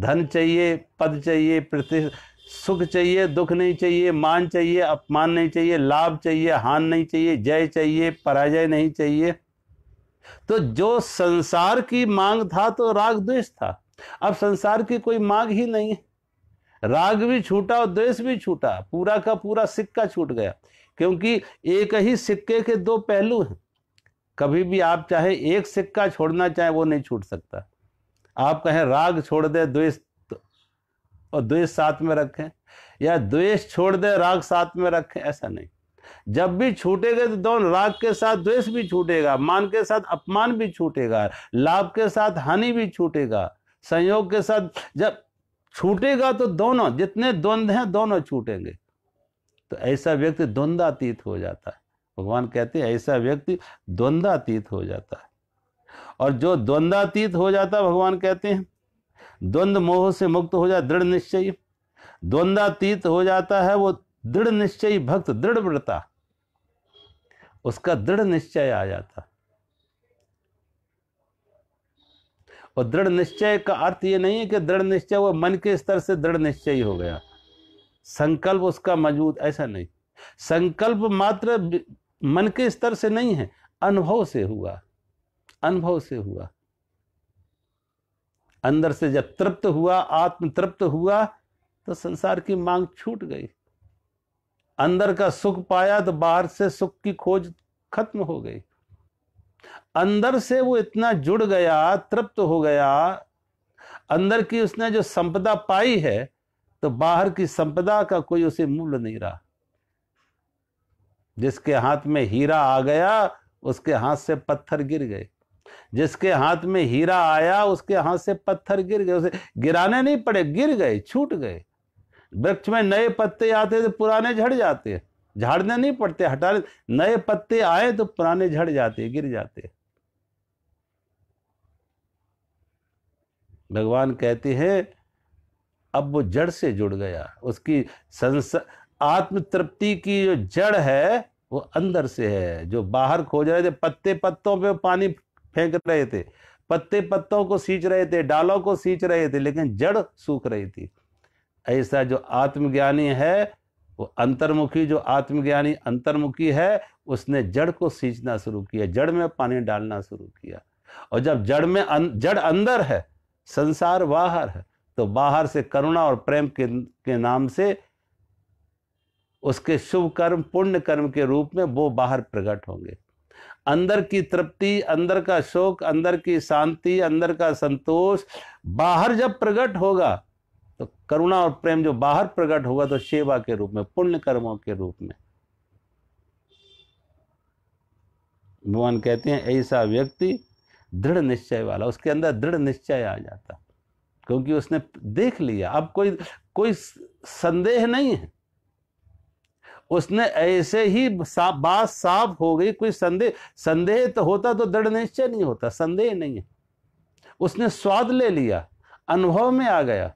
धन चाहिए पद चाहिए प्रतिष्ठा सुख चाहिए दुख नहीं चाहिए मान चाहिए अपमान नहीं चाहिए लाभ चाहिए हान नहीं चाहिए जय चाहिए पराजय नहीं चाहिए तो जो संसार की मांग था तो राग द्वेष था अब संसार की कोई मांग ही नहीं है राग भी छूटा और द्वेष भी छूटा पूरा का पूरा सिक्का छूट गया क्योंकि एक ही सिक्के के दो पहलू हैं कभी भी आप चाहे एक सिक्का छोड़ना चाहे वो नहीं छूट सकता आप कहें राग छोड़ दे द्वेष और द्वेष साथ में रखें या द्वेष छोड़ दे राग साथ में रखें ऐसा नहीं जब भी छूटेगा तो दोनों राग के साथ द्वेष भी छूटेगा मान के साथ अपमान भी छूटेगा लाभ के साथ हानि भी छूटेगा संयोग के साथ जब छूटेगा तो दोनों जितने द्वंद्व हैं दोनों छूटेंगे तो ऐसा व्यक्ति द्वंद्वातीत हो जाता है भगवान कहते हैं ऐसा व्यक्ति द्वंद्वातीत हो जाता है और जो द्वंद्वातीत हो जाता है भगवान कहते हैं द्वंद्व मोह से मुक्त हो जाए दृढ़ निश्चय द्वंद्वातीत हो जाता है वो दृढ़ निश्चय भक्त दृढ़ व्रता उसका दृढ़ निश्चय आ जाता और दृढ़ निश्चय का अर्थ ये नहीं है कि दृढ़ निश्चय वो मन के स्तर से दृढ़ निश्चय हो गया संकल्प उसका मजबूत ऐसा नहीं संकल्प मात्र मन के स्तर से नहीं है अनुभव से हुआ अनुभव से हुआ अंदर से जब तृप्त हुआ आत्म तृप्त हुआ तो संसार की मांग छूट गई अंदर का सुख पाया तो बाहर से सुख की खोज खत्म हो गई अंदर से वो इतना जुड़ गया तृप्त हो गया अंदर की उसने जो संपदा पाई है तो बाहर की संपदा का कोई उसे मूल्य नहीं रहा जिसके हाथ में हीरा आ गया उसके हाथ से पत्थर गिर गए जिसके हाथ में हीरा आया उसके हाथ से पत्थर गिर गए उसे गिराने नहीं पड़े गिर गए छूट गए वृक्ष में नए पत्ते आते तो पुराने झड़ जाते झाड़ने नहीं पड़ते हटाने नए पत्ते आए तो पुराने झड़ जाते गिर जाते भगवान कहते हैं अब वो जड़ से जुड़ गया उसकी संस आत्म तृप्ति की जो जड़ है वो अंदर से है जो बाहर खोज रहे थे पत्ते पत्तों पे पानी फेंक रहे थे पत्ते पत्तों को सींच रहे थे डालों को सींच रहे थे लेकिन जड़ सूख रही थी ऐसा जो आत्मज्ञानी है वो अंतर्मुखी जो आत्मज्ञानी अंतर्मुखी है उसने जड़ को सींचना शुरू किया जड़ में पानी डालना शुरू किया और जब जड़ में अं, जड़ अंदर है संसार बाहर है तो बाहर से करुणा और प्रेम के, के नाम से उसके शुभ कर्म पुण्य कर्म के रूप में वो बाहर प्रकट होंगे अंदर की तृप्ति अंदर का शोक अंदर की शांति अंदर का संतोष बाहर जब प्रकट होगा तो करुणा और प्रेम जो बाहर प्रकट होगा तो सेवा के रूप में पुण्य कर्मों के रूप में भगवान कहते हैं ऐसा व्यक्ति दृढ़ निश्चय वाला उसके अंदर दृढ़ निश्चय आ जाता क्योंकि उसने देख लिया अब कोई कोई संदेह नहीं है उसने ऐसे ही बात साफ हो गई कोई संदेह संदेह तो होता तो दृढ़ निश्चय नहीं होता संदेह नहीं है उसने स्वाद ले लिया अनुभव में आ गया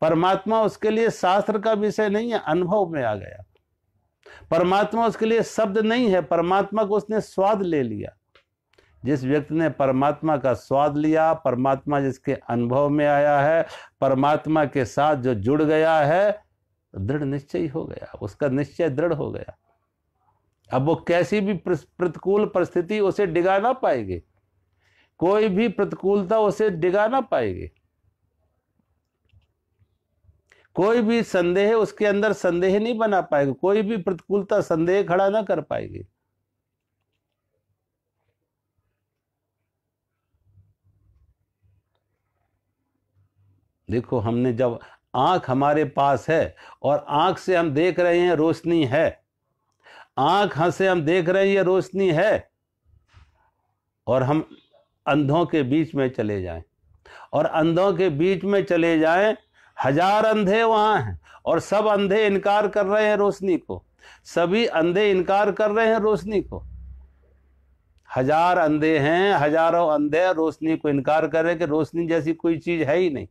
परमात्मा उसके लिए शास्त्र का विषय नहीं है अनुभव में आ गया परमात्मा उसके लिए शब्द नहीं है परमात्मा को उसने स्वाद ले लिया जिस व्यक्ति ने परमात्मा का स्वाद लिया परमात्मा जिसके अनुभव में आया है परमात्मा के साथ जो जुड़ गया है दृढ़ निश्चय हो गया उसका निश्चय दृढ़ हो गया अब वो कैसी भी प्रतिकूल परिस्थिति उसे डिगा ना पाएगी कोई भी प्रतिकूलता उसे डिगा ना पाएगी कोई भी संदेह उसके अंदर संदेह नहीं बना पाएगा कोई भी प्रतिकूलता संदेह खड़ा ना कर पाएगी देखो हमने जब आँख हमारे पास है और आँख से हम देख रहे हैं रोशनी है आँख हाँ से हम देख रहे हैं ये रोशनी है और हम अंधों के बीच में चले जाएं और अंधों के बीच में चले जाएं हजार अंधे वहाँ हैं और सब अंधे इनकार कर रहे हैं रोशनी को सभी अंधे इनकार कर रहे हैं रोशनी को हजार अंधे हैं हजारों अंधे रोशनी को इनकार कर रहे हैं कि रोशनी जैसी कोई चीज है ही नहीं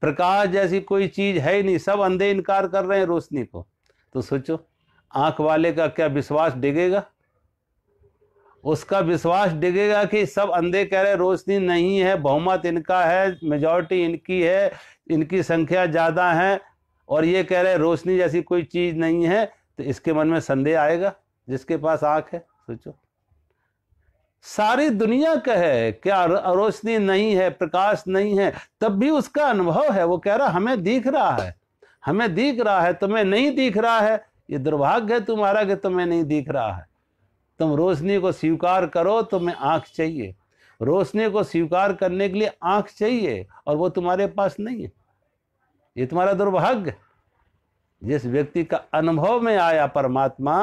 प्रकाश जैसी कोई चीज है ही नहीं सब अंधे इनकार कर रहे हैं रोशनी को तो सोचो आंख वाले का क्या विश्वास डिगेगा उसका विश्वास डिगेगा कि सब अंधे कह रहे रोशनी नहीं है बहुमत इनका है मेजोरिटी इनकी है इनकी संख्या ज़्यादा है और ये कह रहे रोशनी जैसी कोई चीज़ नहीं है तो इसके मन में संदेह आएगा जिसके पास आंख है सोचो सारी दुनिया कहे कि क्या रोशनी नहीं है प्रकाश नहीं है तब भी उसका अनुभव है वो कह रहा हमें दिख रहा है हमें दिख रहा है तुम्हें नहीं दिख रहा है ये दुर्भाग्य है तुम्हारा कि तुम्हें नहीं दिख रहा है तुम रोशनी को स्वीकार करो तुम्हें आँख चाहिए रोशनी को स्वीकार करने के लिए आँख चाहिए और वो तुम्हारे पास नहीं है ये तुम्हारा दुर्भाग्य जिस व्यक्ति का अनुभव में आया परमात्मा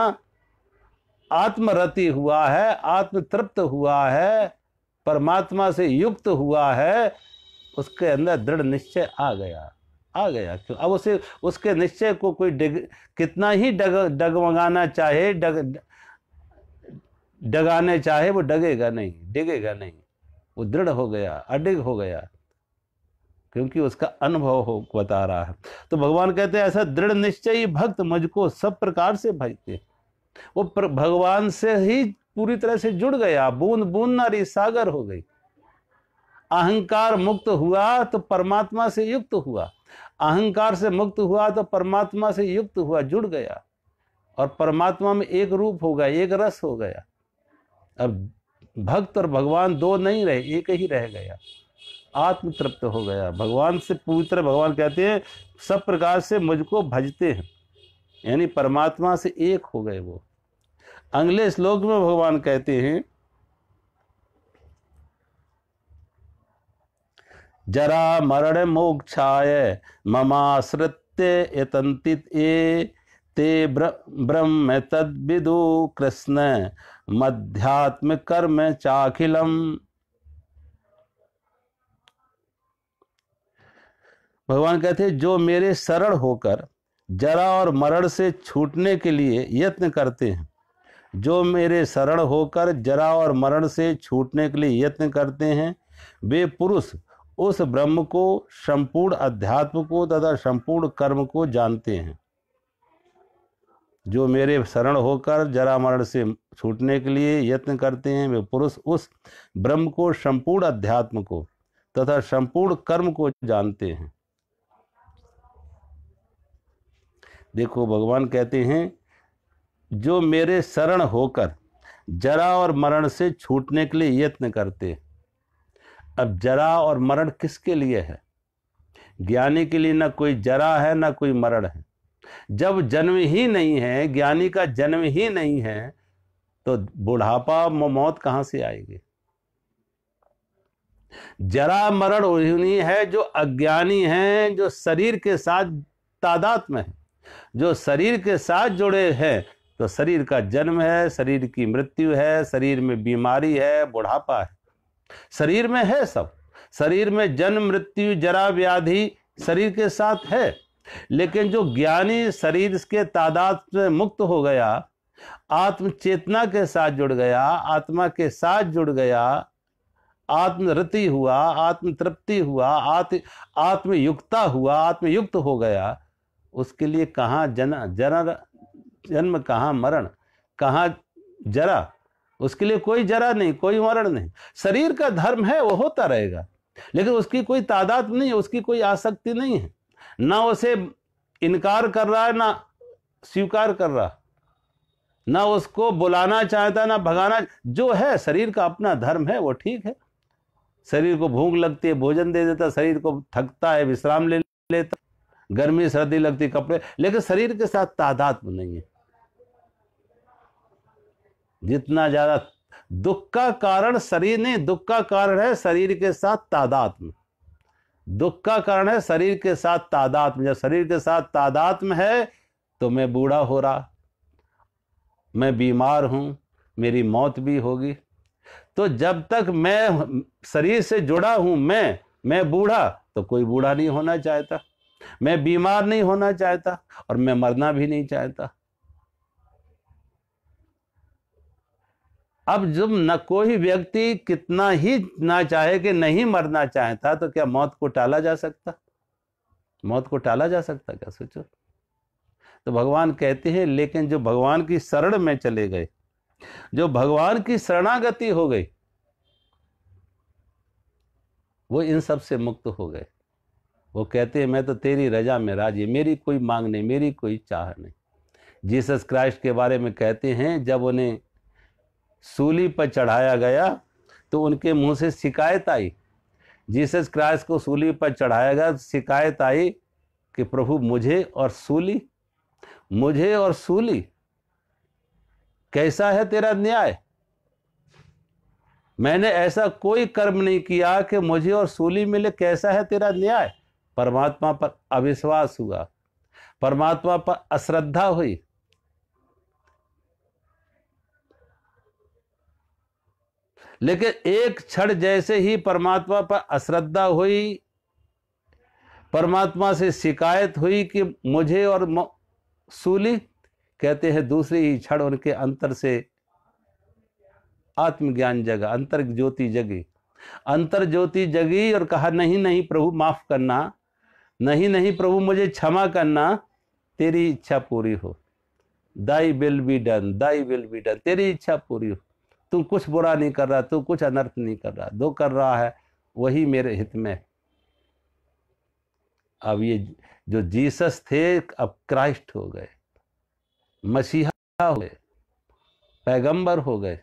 आत्मरति हुआ है आत्मतृप्त हुआ है परमात्मा से युक्त हुआ है उसके अंदर दृढ़ निश्चय आ गया आ गया क्यों अब उसे उसके निश्चय को कोई डिग कितना ही डग डगमगाना चाहे डग डगाने चाहे वो डगेगा नहीं डिगेगा नहीं वो दृढ़ हो गया अडिग हो गया क्योंकि उसका अनुभव हो बता रहा है तो भगवान कहते हैं ऐसा दृढ़ निश्चय भक्त मुझको सब प्रकार से भजते हैं वो भगवान से ही पूरी तरह से जुड़ गया बूंद बूंद नारी सागर हो गई अहंकार मुक्त हुआ तो परमात्मा से युक्त हुआ अहंकार से मुक्त हुआ तो परमात्मा से युक्त हुआ जुड़ गया और परमात्मा में एक रूप हो गया एक रस हो गया अब भक्त और भगवान दो नहीं रहे एक ही रह गया आत्म तृप्त हो गया भगवान से पूरी तरह भगवान कहते हैं सब प्रकार से मुझको भजते हैं यानी परमात्मा से एक हो गए वो अगले श्लोक में भगवान कहते हैं जरा मरण मोक्षाय ममाश्रित्य यतंतित ए ते ब्रह्म तद्विदु कृष्ण मध्यात्म कर्म चाखिलम भगवान कहते जो मेरे शरण होकर जरा और मरण से छूटने के लिए यत्न करते हैं जो मेरे शरण होकर जरा और मरण से छूटने के लिए यत्न करते हैं वे पुरुष उस ब्रह्म को संपूर्ण अध्यात्म को तथा संपूर्ण कर्म को जानते हैं जो मेरे शरण होकर जरा मरण से छूटने के लिए यत्न करते हैं वे पुरुष उस ब्रह्म को संपूर्ण अध्यात्म को तथा संपूर्ण कर्म को जानते हैं देखो भगवान कहते हैं जो मेरे शरण होकर जरा और मरण से छूटने के लिए यत्न करते अब जरा और मरण किसके लिए है ज्ञानी के लिए ना कोई जरा है ना कोई मरण है जब जन्म ही नहीं है ज्ञानी का जन्म ही नहीं है तो बुढ़ापा मौत कहां से आएगी जरा मरण उन्हीं है जो अज्ञानी हैं जो शरीर के साथ तादात में है जो शरीर के साथ जुड़े हैं तो शरीर का जन्म है शरीर की मृत्यु है शरीर में बीमारी है बुढ़ापा है शरीर में है सब शरीर में जन्म मृत्यु जरा व्याधि शरीर के साथ है लेकिन जो ज्ञानी शरीर के तादाद में मुक्त हो गया आत्म चेतना के साथ जुड़ गया आत्मा के साथ जुड़ गया आत्मरति हुआ आत्म तृप्ति हुआ आत्म आत्मयुक्ता हुआ आत्मयुक्त हो गया उसके लिए कहाँ जना जरा जन्म कहाँ मरण कहाँ जरा उसके लिए कोई जरा नहीं कोई मरण नहीं शरीर का धर्म है वो होता रहेगा लेकिन उसकी कोई तादाद नहीं है उसकी कोई आसक्ति नहीं है ना उसे इनकार कर रहा है ना स्वीकार कर रहा ना उसको बुलाना चाहता ना भगाना जो है शरीर का अपना धर्म है वो ठीक है शरीर को भूख लगती है भोजन दे देता शरीर को थकता है विश्राम ले लेता गर्मी सर्दी लगती कपड़े लेकिन शरीर के साथ तादाद नहीं है जितना ज्यादा दुख का कारण शरीर नहीं दुख का कारण है शरीर के साथ तादात्म दुख का कारण है शरीर के साथ में जब शरीर के साथ तादात्म है तो मैं बूढ़ा हो रहा मैं बीमार हूं मेरी मौत भी होगी तो जब तक मैं शरीर से जुड़ा हूं मैं मैं बूढ़ा तो कोई बूढ़ा नहीं होना चाहता मैं बीमार नहीं होना चाहता और मैं मरना भी नहीं चाहता अब जब न कोई व्यक्ति कितना ही ना चाहे कि नहीं मरना चाहता तो क्या मौत को टाला जा सकता मौत को टाला जा सकता क्या सोचो तो भगवान कहते हैं लेकिन जो भगवान की शरण में चले गए जो भगवान की शरणागति हो गई वो इन सब से मुक्त हो गए वो कहते हैं मैं तो तेरी रजा में राजी मेरी कोई मांग नहीं मेरी कोई चाह नहीं जीसस क्राइस्ट के बारे में कहते हैं जब उन्हें सूली पर चढ़ाया गया तो उनके मुंह से शिकायत आई जीसस क्राइस्ट को सूली पर चढ़ाया गया तो शिकायत आई कि प्रभु मुझे और सूली मुझे और सूली कैसा है तेरा न्याय मैंने ऐसा कोई कर्म नहीं किया कि मुझे और सूली मिले कैसा है तेरा न्याय परमात्मा पर अविश्वास हुआ परमात्मा पर अश्रद्धा हुई लेकिन एक क्षण जैसे ही परमात्मा पर अश्रद्धा हुई परमात्मा से शिकायत हुई कि मुझे और सूली कहते हैं दूसरी ही क्षण उनके अंतर से आत्मज्ञान जगा अंतर ज्योति जगी अंतर ज्योति जगी और कहा नहीं नहीं प्रभु माफ करना नहीं नहीं प्रभु मुझे क्षमा करना तेरी इच्छा पूरी हो thy will be done thy will be done तेरी इच्छा पूरी हो तू कुछ बुरा नहीं कर रहा तू कुछ अनर्थ नहीं कर रहा दो कर रहा है वही मेरे हित में अब ये जो जीसस थे अब क्राइस्ट हो गए मसीहा हो गए पैगंबर हो गए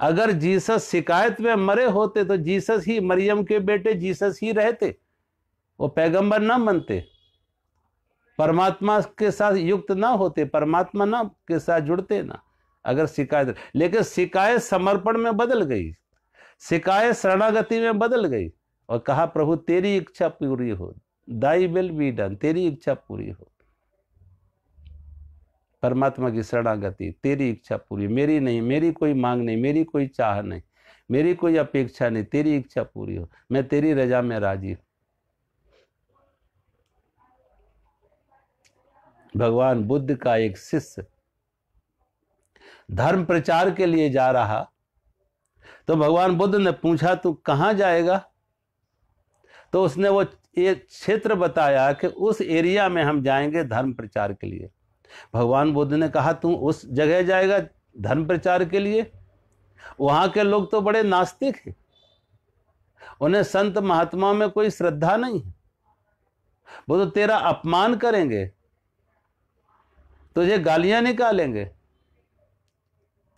अगर जीसस शिकायत में मरे होते तो जीसस ही मरियम के बेटे जीसस ही रहते वो पैगंबर ना बनते परमात्मा के साथ युक्त ना होते परमात्मा ना के साथ जुड़ते ना अगर शिकायत लेकिन शिकायत समर्पण में बदल गई शिकायत शरणागति में बदल गई और कहा प्रभु तेरी इच्छा पूरी हो दाई विल बी डन तेरी इच्छा पूरी हो परमात्मा की शरणागति तेरी इच्छा पूरी मेरी नहीं मेरी कोई मांग नहीं मेरी कोई चाह नहीं मेरी कोई अपेक्षा नहीं तेरी इच्छा पूरी हो मैं तेरी रजा में राजी हूँ भगवान बुद्ध का एक शिष्य धर्म प्रचार के लिए जा रहा तो भगवान बुद्ध ने पूछा तू कहाँ जाएगा तो उसने वो ये क्षेत्र बताया कि उस एरिया में हम जाएंगे धर्म प्रचार के लिए भगवान बुद्ध ने कहा तू उस जगह जाएगा धर्म प्रचार के लिए वहां के लोग तो बड़े नास्तिक हैं उन्हें संत महात्मा में कोई श्रद्धा नहीं है वो तो तेरा अपमान करेंगे तुझे गालियां निकालेंगे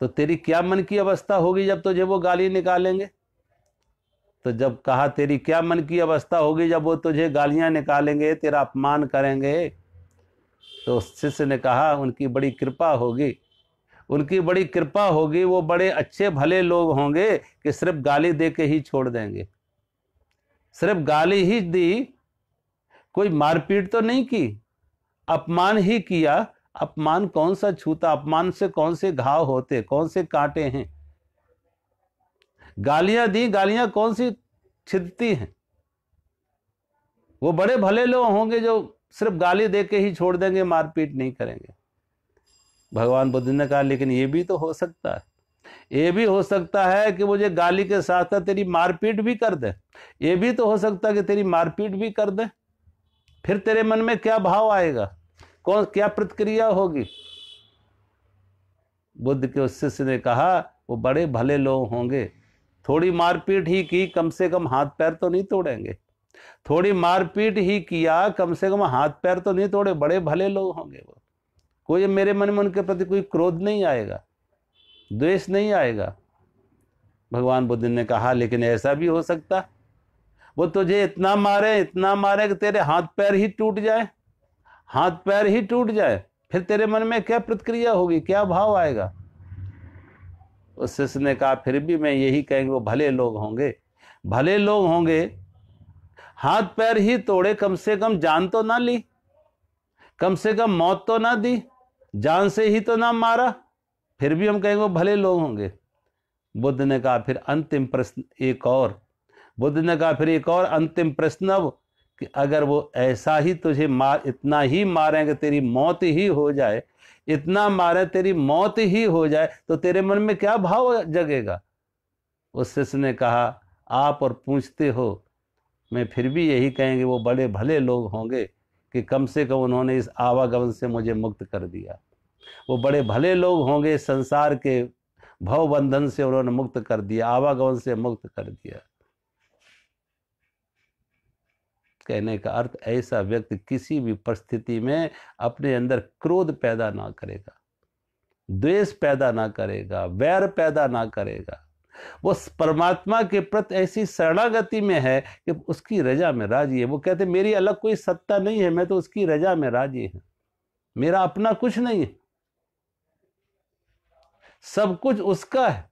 तो तेरी क्या मन की अवस्था होगी जब तुझे वो गाली निकालेंगे तो जब कहा तेरी क्या मन की अवस्था होगी जब वो तुझे गालियां निकालेंगे तेरा अपमान करेंगे तो शिष्य ने कहा उनकी बड़ी कृपा होगी उनकी बड़ी कृपा होगी वो बड़े अच्छे भले लोग होंगे कि सिर्फ गाली दे के ही छोड़ देंगे सिर्फ गाली ही दी कोई मारपीट तो नहीं की अपमान ही किया अपमान कौन सा छूता अपमान से कौन से घाव होते कौन से कांटे हैं गालियां दी गालियां कौन सी छिदती हैं वो बड़े भले लोग होंगे जो सिर्फ गाली दे के ही छोड़ देंगे मारपीट नहीं करेंगे भगवान बुद्ध ने कहा लेकिन ये भी तो हो सकता है ये भी हो सकता है कि मुझे गाली के साथ साथ तेरी मारपीट भी कर दे ये भी तो हो सकता है कि तेरी मारपीट भी कर दे फिर तेरे मन में क्या भाव आएगा कौन क्या प्रतिक्रिया होगी बुद्ध के उस शिष्य ने कहा वो बड़े भले लोग होंगे थोड़ी मारपीट ही की कम से कम हाथ पैर तो नहीं तोड़ेंगे थोड़ी मारपीट ही किया कम से कम हाथ पैर तो नहीं तोड़े बड़े भले लोग होंगे वो कोई मेरे मन में उनके प्रति कोई क्रोध नहीं आएगा द्वेष नहीं आएगा भगवान बुद्ध ने कहा लेकिन ऐसा भी हो सकता वो तुझे इतना मारे इतना मारे कि तेरे हाथ पैर ही टूट जाए हाथ पैर ही टूट जाए फिर तेरे मन में क्या प्रतिक्रिया होगी क्या भाव आएगा उस शिष्य ने कहा फिर भी मैं यही कहेंगे वो भले लोग होंगे भले लोग होंगे हाथ पैर ही तोड़े कम से कम जान तो ना ली कम से कम मौत तो ना दी जान से ही तो ना मारा फिर भी हम कहेंगे भले लोग होंगे बुद्ध ने कहा फिर अंतिम प्रश्न एक और बुद्ध ने कहा फिर एक और अंतिम प्रश्न अब कि अगर वो ऐसा ही तुझे मार इतना ही मारें कि तेरी मौत ही हो जाए इतना मारे तेरी मौत ही हो जाए तो तेरे मन में क्या भाव जगेगा उस शिष्य ने कहा आप और पूछते हो मैं फिर भी यही कहेंगे वो बड़े भले लोग होंगे कि कम से कम उन्होंने इस आवागमन से मुझे मुक्त कर दिया वो बड़े भले लोग होंगे संसार के भवबंधन बंधन से उन्होंने मुक्त कर दिया आवागमन से मुक्त कर दिया कहने का अर्थ ऐसा व्यक्ति किसी भी परिस्थिति में अपने अंदर क्रोध पैदा ना करेगा द्वेष पैदा ना करेगा वैर पैदा ना करेगा वो परमात्मा के प्रति ऐसी शरणागति में है कि उसकी रजा में राजी है वो कहते मेरी अलग कोई सत्ता नहीं है मैं तो उसकी रजा में राजी हूं मेरा अपना कुछ नहीं है सब कुछ उसका है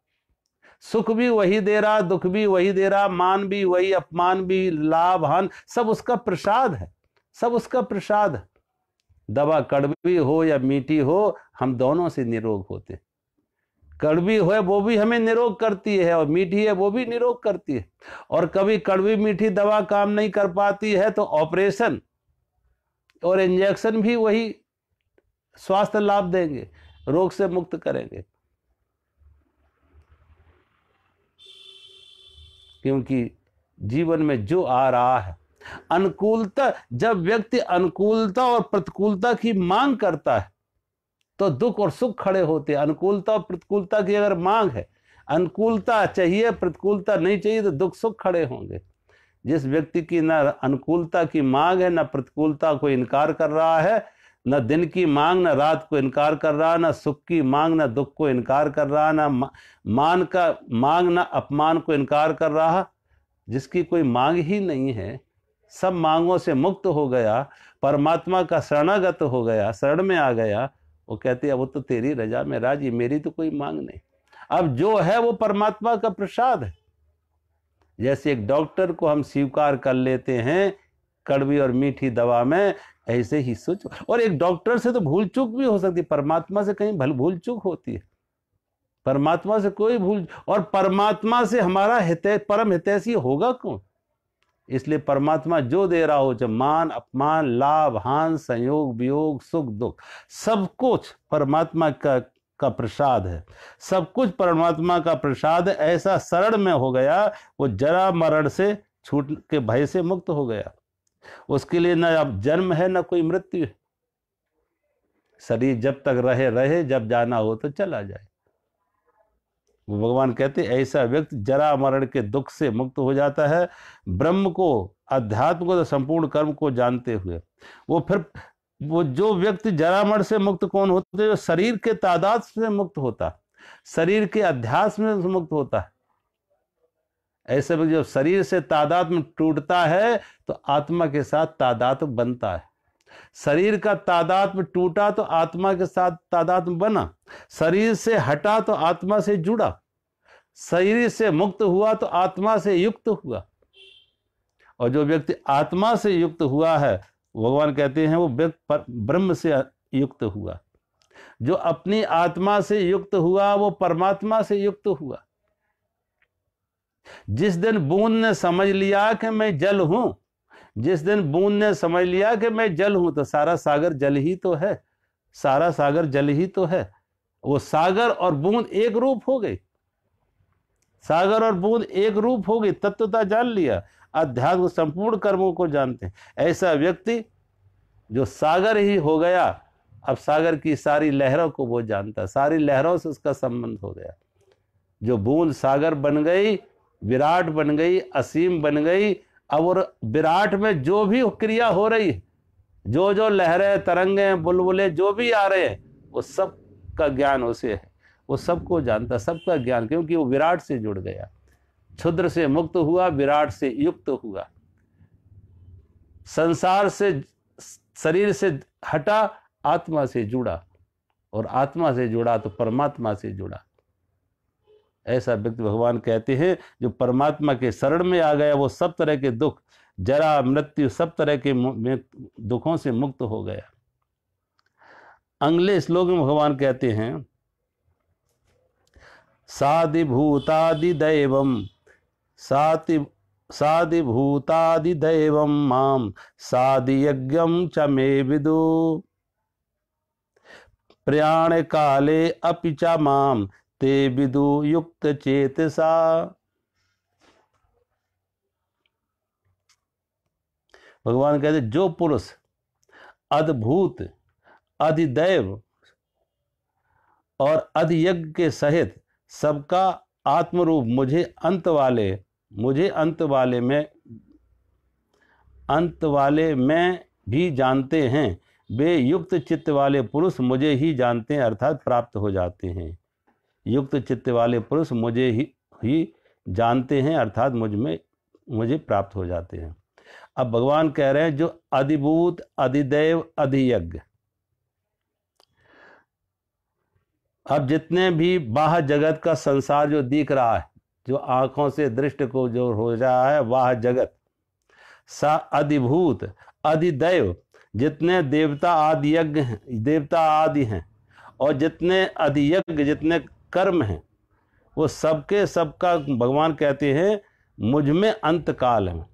सुख भी वही दे रहा दुख भी वही दे रहा मान भी वही अपमान भी लाभ हान सब उसका प्रसाद है सब उसका प्रसाद है दवा कड़वी हो या मीठी हो हम दोनों से निरोग होते हैं कड़वी हो वो भी हमें निरोग करती है और मीठी है वो भी निरोग करती है और कभी कड़वी मीठी दवा काम नहीं कर पाती है तो ऑपरेशन और इंजेक्शन भी वही स्वास्थ्य लाभ देंगे रोग से मुक्त करेंगे क्योंकि जीवन में जो आ रहा है अनुकूलता जब व्यक्ति अनुकूलता और प्रतिकूलता की मांग करता है तो दुख और सुख खड़े होते हैं अनुकूलता और प्रतिकूलता की अगर मांग है अनुकूलता चाहिए प्रतिकूलता नहीं चाहिए तो दुख सुख खड़े होंगे जिस व्यक्ति की ना अनुकूलता की मांग है ना प्रतिकूलता को इनकार कर रहा है न दिन की मांग न रात को इनकार कर रहा न सुख की मांग न दुख को इनकार कर रहा न मान का मांग न अपमान को इनकार कर रहा जिसकी कोई मांग ही नहीं है सब मांगों से मुक्त हो गया परमात्मा का शरणागत हो गया शरण में आ गया वो कहते हैं वो तो तेरी रजा में राजी मेरी तो कोई मांग नहीं अब जो है वो परमात्मा का प्रसाद है जैसे एक डॉक्टर को हम स्वीकार कर लेते हैं कड़वी और मीठी दवा में ऐसे ही सोच और एक डॉक्टर से तो भूल चूक भी हो सकती है परमात्मा से कहीं भल भूल चूक होती है परमात्मा से कोई भूल और परमात्मा से हमारा हित परम हितैषी होगा कौन इसलिए परमात्मा जो दे रहा हो जब मान अपमान लाभ हान संयोग वियोग सुख दुख सब कुछ परमात्मा का का प्रसाद है सब कुछ परमात्मा का प्रसाद ऐसा शरण में हो गया वो जरा मरण से छूट के भय से मुक्त हो गया उसके लिए ना अब जन्म है ना कोई मृत्यु है शरीर जब तक रहे रहे जब जाना हो तो चला जाए वो भगवान कहते ऐसा व्यक्ति जरा मरण के दुख से मुक्त हो जाता है ब्रह्म को अध्यात्म को तो संपूर्ण कर्म को जानते हुए वो फिर वो जो व्यक्ति जरा मरण से मुक्त कौन होते जो शरीर के तादाद से मुक्त होता शरीर के अध्यास में मुक्त होता है ऐसे में जब शरीर से तादात्म टूटता है तो आत्मा के साथ तादात बनता है शरीर का तादात्म टूटा तो आत्मा के साथ तादात्म बना शरीर से हटा तो आत्मा से जुड़ा शरीर से मुक्त हुआ तो आत्मा से युक्त हुआ और जो व्यक्ति आत्मा से युक्त हुआ है भगवान कहते हैं वो व्यक्ति ब्रह्म से युक्त हुआ जो अपनी आत्मा से युक्त हुआ वो परमात्मा से युक्त हुआ जिस दिन बूंद ने समझ लिया कि मैं जल हूं जिस दिन बूंद ने समझ लिया कि मैं जल हूं तो सारा सागर जल ही तो है सारा सागर जल ही तो है वो सागर और बूंद एक रूप हो गई सागर और बूंद एक रूप हो गई तत्वता जान लिया अध्यात्म संपूर्ण कर्मों को जानते हैं ऐसा व्यक्ति जो सागर ही हो गया अब सागर की सारी लहरों को वो जानता सारी लहरों से उसका संबंध हो गया जो बूंद सागर बन गई विराट बन गई असीम बन गई और विराट में जो भी क्रिया हो रही है जो जो लहरें तरंगे बुलबुले जो भी आ रहे हैं वो सब का ज्ञान उसे है वो सबको जानता सबका ज्ञान क्योंकि वो विराट से जुड़ गया क्षुद्र से मुक्त हुआ विराट से युक्त हुआ संसार से शरीर से हटा आत्मा से जुड़ा और आत्मा से जुड़ा तो परमात्मा से जुड़ा ऐसा व्यक्ति भगवान कहते हैं जो परमात्मा के शरण में आ गया वो सब तरह के दुख जरा मृत्यु सब तरह के दुखों से मुक्त हो गया अगले श्लोक में भगवान कहते हैं सादिभूतादिदैव साति दैव माम सादियज्ञम च मे विदु प्रयाण काले अपि च माम ते विदु युक्त चेतसा भगवान कहते जो पुरुष अद्भुत अधिदैव और अधियज्ञ के सहित सबका आत्मरूप मुझे अंत वाले मुझे अंत वाले में अंत वाले में भी जानते हैं वे युक्त चित्त वाले पुरुष मुझे ही जानते हैं अर्थात प्राप्त हो जाते हैं युक्त चित्त वाले पुरुष मुझे ही ही जानते हैं अर्थात मुझ में मुझे प्राप्त हो जाते हैं अब भगवान कह रहे हैं जो अधिभूत अधिदेव अधियज्ञ अब जितने भी बाह जगत का संसार जो दिख रहा है जो आंखों से दृष्ट को जो हो रहा है वाह जगत सा अधिभूत अधिदैव जितने देवता आदि यज्ञ हैं देवता आदि हैं और जितने अधियज्ञ जितने कर्म हैं वो सबके सबका भगवान कहते हैं मुझ में अंतकाल है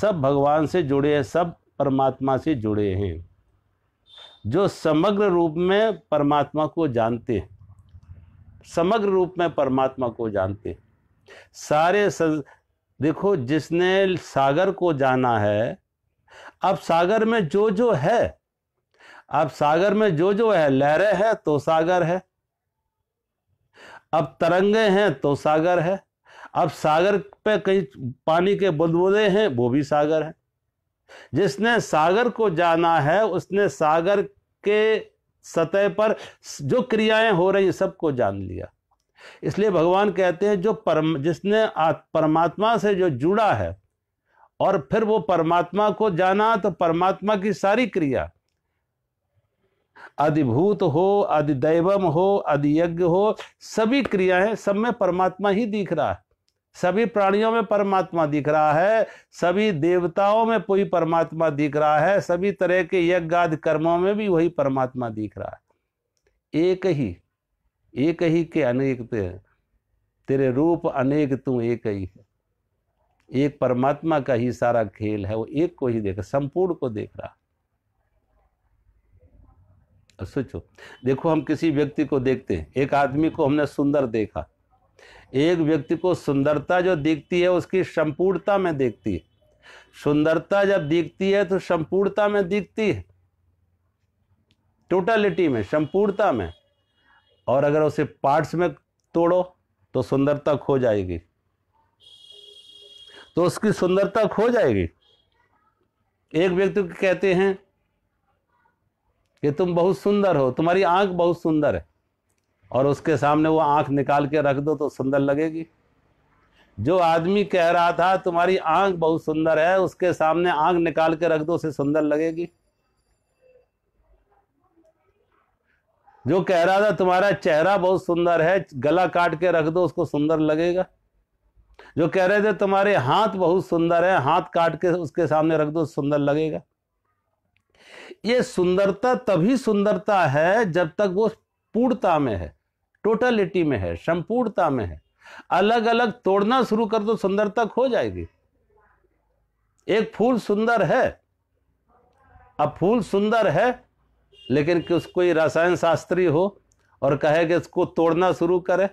सब भगवान से जुड़े हैं सब परमात्मा से जुड़े हैं जो समग्र रूप में परमात्मा को जानते हैं समग्र रूप में परमात्मा को जानते सारे सज देखो जिसने सागर को जाना है अब सागर में जो जो है अब सागर में जो जो है लहरें है तो सागर है अब तरंगे हैं तो सागर है अब सागर पे कई पानी के बुलबुले हैं वो भी सागर है जिसने सागर को जाना है उसने सागर के सतह पर जो क्रियाएं हो रही सबको जान लिया इसलिए भगवान कहते हैं जो परम जिसने परमात्मा से जो जुड़ा है और फिर वो परमात्मा को जाना तो परमात्मा की सारी क्रिया अधिभूत हो अधिदैवम हो अधियज्ञ हो सभी क्रियाएं सब में परमात्मा ही दिख रहा है सभी प्राणियों में परमात्मा दिख रहा है सभी देवताओं में कोई परमात्मा दिख रहा है सभी तरह के यज्ञ आदि कर्मों में भी वही परमात्मा दिख रहा है एक ही एक ही के अनेक ते तो तेरे रूप अनेक तू एक ही है एक परमात्मा का ही सारा खेल है वो एक को ही देख संपूर्ण को देख रहा सोचो देखो हम किसी व्यक्ति को देखते हैं एक आदमी को हमने सुंदर देखा एक व्यक्ति को सुंदरता जो दिखती है उसकी संपूर्णता में देखती है सुंदरता जब दिखती है तो संपूर्णता में दिखती है टोटलिटी में संपूर्णता में और अगर उसे पार्ट्स में तोड़ो तो सुंदरता खो जाएगी तो उसकी सुंदरता खो जाएगी एक व्यक्ति को कहते हैं कि तुम बहुत सुंदर हो तुम्हारी आंख बहुत सुंदर है और उसके सामने वो आंख निकाल के रख दो तो सुंदर लगेगी जो आदमी कह रहा था तुम्हारी आंख बहुत सुंदर है उसके सामने आंख निकाल के रख दो उसे सुंदर लगेगी जो कह रहा था तुम्हारा चेहरा बहुत सुंदर है गला काट के रख दो उसको सुंदर लगेगा जो कह रहे थे तुम्हारे हाथ बहुत सुंदर है हाथ काट के उसके सामने रख दो सुंदर लगेगा ये सुंदरता तभी सुंदरता है जब तक वो पूर्णता में है टोटलिटी में है संपूर्णता में है अलग अलग तोड़ना शुरू कर दो सुंदरता खो जाएगी एक फूल सुंदर है अब फूल सुंदर है लेकिन कि उसको रसायन शास्त्री हो और कहे कि इसको तोड़ना शुरू करे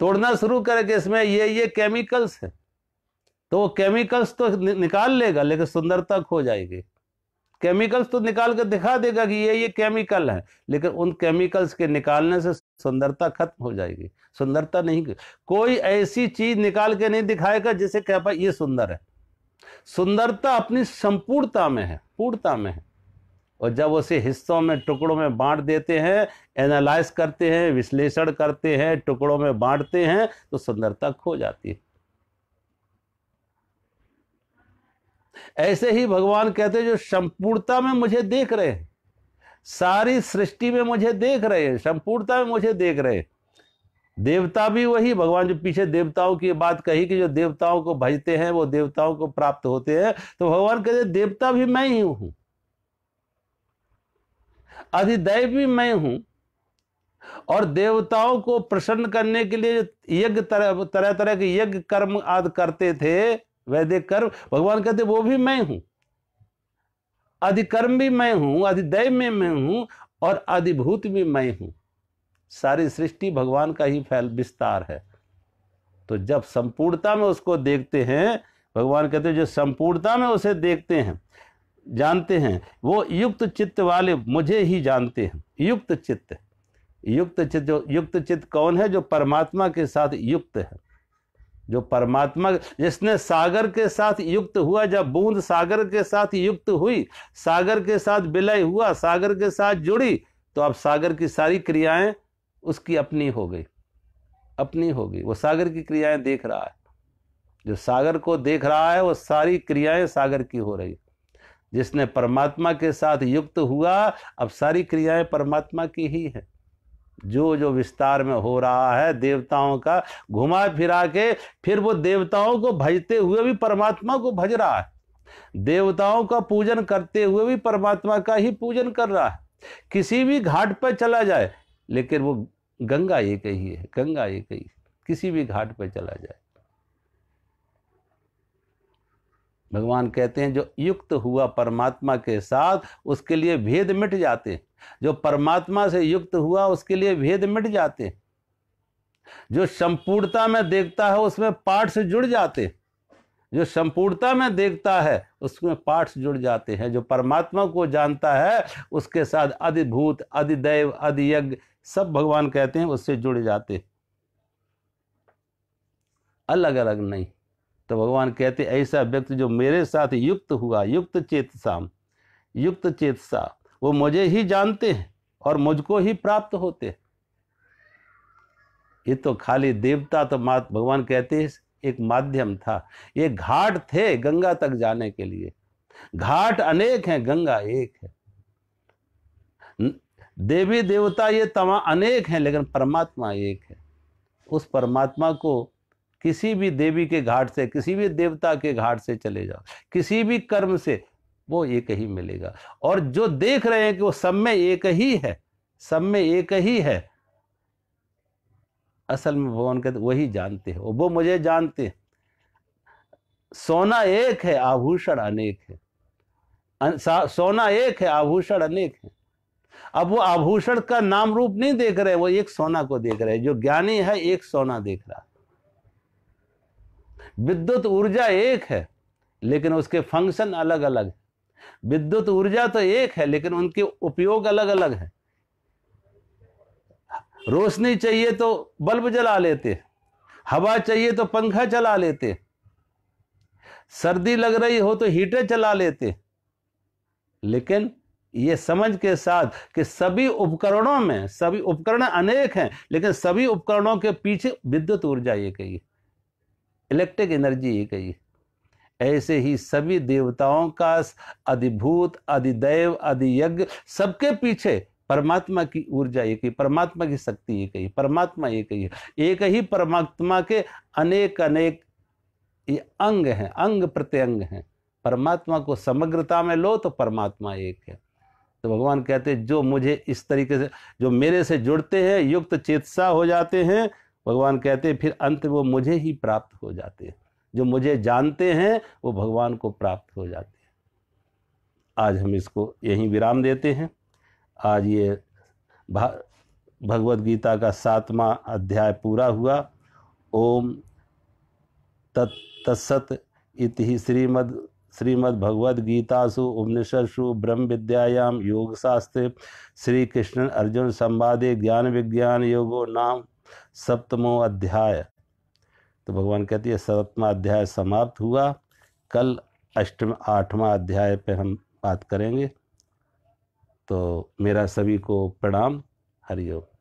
तोड़ना शुरू करे कि इसमें ये ये केमिकल्स हैं तो वो केमिकल्स तो निकाल लेगा लेकिन सुंदरता खो जाएगी केमिकल्स तो निकाल कर दिखा देगा कि ये ये केमिकल है लेकिन उन केमिकल्स के निकालने से सुंदरता खत्म हो जाएगी सुंदरता नहीं कोई ऐसी चीज निकाल के नहीं दिखाएगा जिसे कह पाए ये सुंदर है सुंदरता अपनी संपूर्णता में है पूर्णता में है और जब उसे हिस्सों में टुकड़ों में बांट देते हैं एनालाइज करते हैं विश्लेषण करते हैं टुकड़ों में बांटते हैं तो सुंदरता खो जाती है ऐसे ही भगवान कहते हैं जो संपूर्णता में मुझे देख रहे हैं सारी सृष्टि में मुझे देख रहे हैं संपूर्णता में मुझे देख रहे हैं देवता भी वही भगवान जो पीछे देवताओं की बात कही कि जो देवताओं को भजते हैं वो देवताओं को प्राप्त होते हैं तो भगवान कहते देवता भी मैं ही हूं अधिदैव भी मैं हूं और देवताओं को प्रसन्न करने के लिए यज्ञ तरह तरह तरह के यज्ञ कर्म आदि करते थे वैदिक कर्म भगवान कहते वो भी मैं हूं अधिकर्म भी मैं हूं अधिदैव में मैं हूं और अधिभूत भी मैं हूं सारी सृष्टि भगवान का ही फैल विस्तार है तो जब संपूर्णता में उसको देखते हैं भगवान कहते हैं जो संपूर्णता में उसे देखते हैं जानते हैं वो युक्त चित्त वाले मुझे ही जानते हैं युक्त चित्त युक्त चित्त जो युक्त चित्त कौन है जो परमात्मा के साथ युक्त है जो परमात्मा जिसने सागर के साथ युक्त हुआ जब बूंद सागर के साथ युक्त हुई सागर के साथ विलय हुआ सागर के साथ जुड़ी तो अब सागर की सारी क्रियाएं उसकी अपनी हो गई अपनी हो गई वो सागर की क्रियाएं देख रहा है जो सागर को देख रहा है वो सारी क्रियाएं सागर की हो रही जिसने परमात्मा के साथ युक्त हुआ अब सारी क्रियाएं परमात्मा की ही हैं जो जो विस्तार में हो रहा है देवताओं का घुमा फिरा के फिर वो देवताओं को भजते हुए भी परमात्मा को भज रहा है देवताओं का पूजन करते हुए भी परमात्मा का ही पूजन कर रहा है किसी भी घाट पर चला जाए लेकिन वो गंगा एक ही है गंगा एक ही किसी भी घाट पर चला जाए भगवान कहते हैं जो युक्त हुआ परमात्मा के साथ उसके लिए भेद मिट जाते हैं जो परमात्मा से युक्त हुआ उसके लिए भेद मिट जाते जो संपूर्णता में देखता है उसमें पाठ से जुड़ जाते जो संपूर्णता में देखता है उसमें से जुड़ जाते हैं जो परमात्मा को जानता है उसके साथ अधिभूत अधिदैव अधियज्ञ सब भगवान कहते हैं उससे जुड़ जाते अलग अलग नहीं तो भगवान कहते ऐसा व्यक्ति जो मेरे साथ युक्त हुआ युक्त चेतसा युक्त चेत सा वो मुझे ही जानते हैं और मुझको ही प्राप्त होते हैं ये तो खाली देवता तो मात भगवान कहते हैं एक माध्यम था ये घाट थे गंगा तक जाने के लिए घाट अनेक हैं गंगा एक है देवी देवता ये तमाम अनेक हैं लेकिन परमात्मा एक है उस परमात्मा को किसी भी देवी के घाट से किसी भी देवता के घाट से चले जाओ किसी भी कर्म से वो एक ही मिलेगा और जो देख रहे हैं कि वो सब में एक ही है सब में एक ही है असल में भगवान कहते वही जानते हैं वो मुझे जानते हैं सोना एक है आभूषण अनेक है सोना एक है आभूषण अनेक है अब वो आभूषण का नाम रूप नहीं देख रहे वो एक सोना को देख रहे जो ज्ञानी है एक सोना देख रहा विद्युत ऊर्जा एक है लेकिन उसके फंक्शन अलग अलग है विद्युत ऊर्जा तो एक है लेकिन उनके उपयोग अलग अलग है रोशनी चाहिए तो बल्ब जला लेते हवा चाहिए तो पंखा चला लेते सर्दी लग रही हो तो हीटर चला लेते लेकिन ये समझ के साथ कि सभी उपकरणों में सभी उपकरण अनेक हैं लेकिन सभी उपकरणों के पीछे विद्युत ऊर्जा ये कही इलेक्ट्रिक एनर्जी ये कही ऐसे ही सभी देवताओं का अधिभूत अधिदैव अधियज्ञ सबके पीछे परमात्मा की ऊर्जा एक ही परमात्मा की शक्ति एक ही परमात्मा एक ही एक ही परमात्मा के अनेक अनेक ये अंग हैं अंग प्रत्यंग हैं परमात्मा को समग्रता में लो तो परमात्मा एक है तो भगवान कहते हैं जो मुझे इस तरीके से जो मेरे से जुड़ते हैं युक्त चेतसा हो जाते हैं भगवान कहते हैं फिर अंत वो मुझे ही प्राप्त हो जाते हैं जो मुझे जानते हैं वो भगवान को प्राप्त हो जाते हैं आज हम इसको यहीं विराम देते हैं आज ये भगवत गीता का सातवां अध्याय पूरा हुआ ओम तत्सत इति श्रीमद् श्रीमद्भगवद्गीतासु उपनिषदसु ब्रह्म विद्यायाम योग शास्त्र श्री कृष्ण अर्जुन संवादे ज्ञान विज्ञान योगो नाम सप्तमो अध्याय तो भगवान कहती है सतवा अध्याय समाप्त हुआ कल अष्टम आठवां अध्याय पे हम बात करेंगे तो मेरा सभी को प्रणाम हरिओम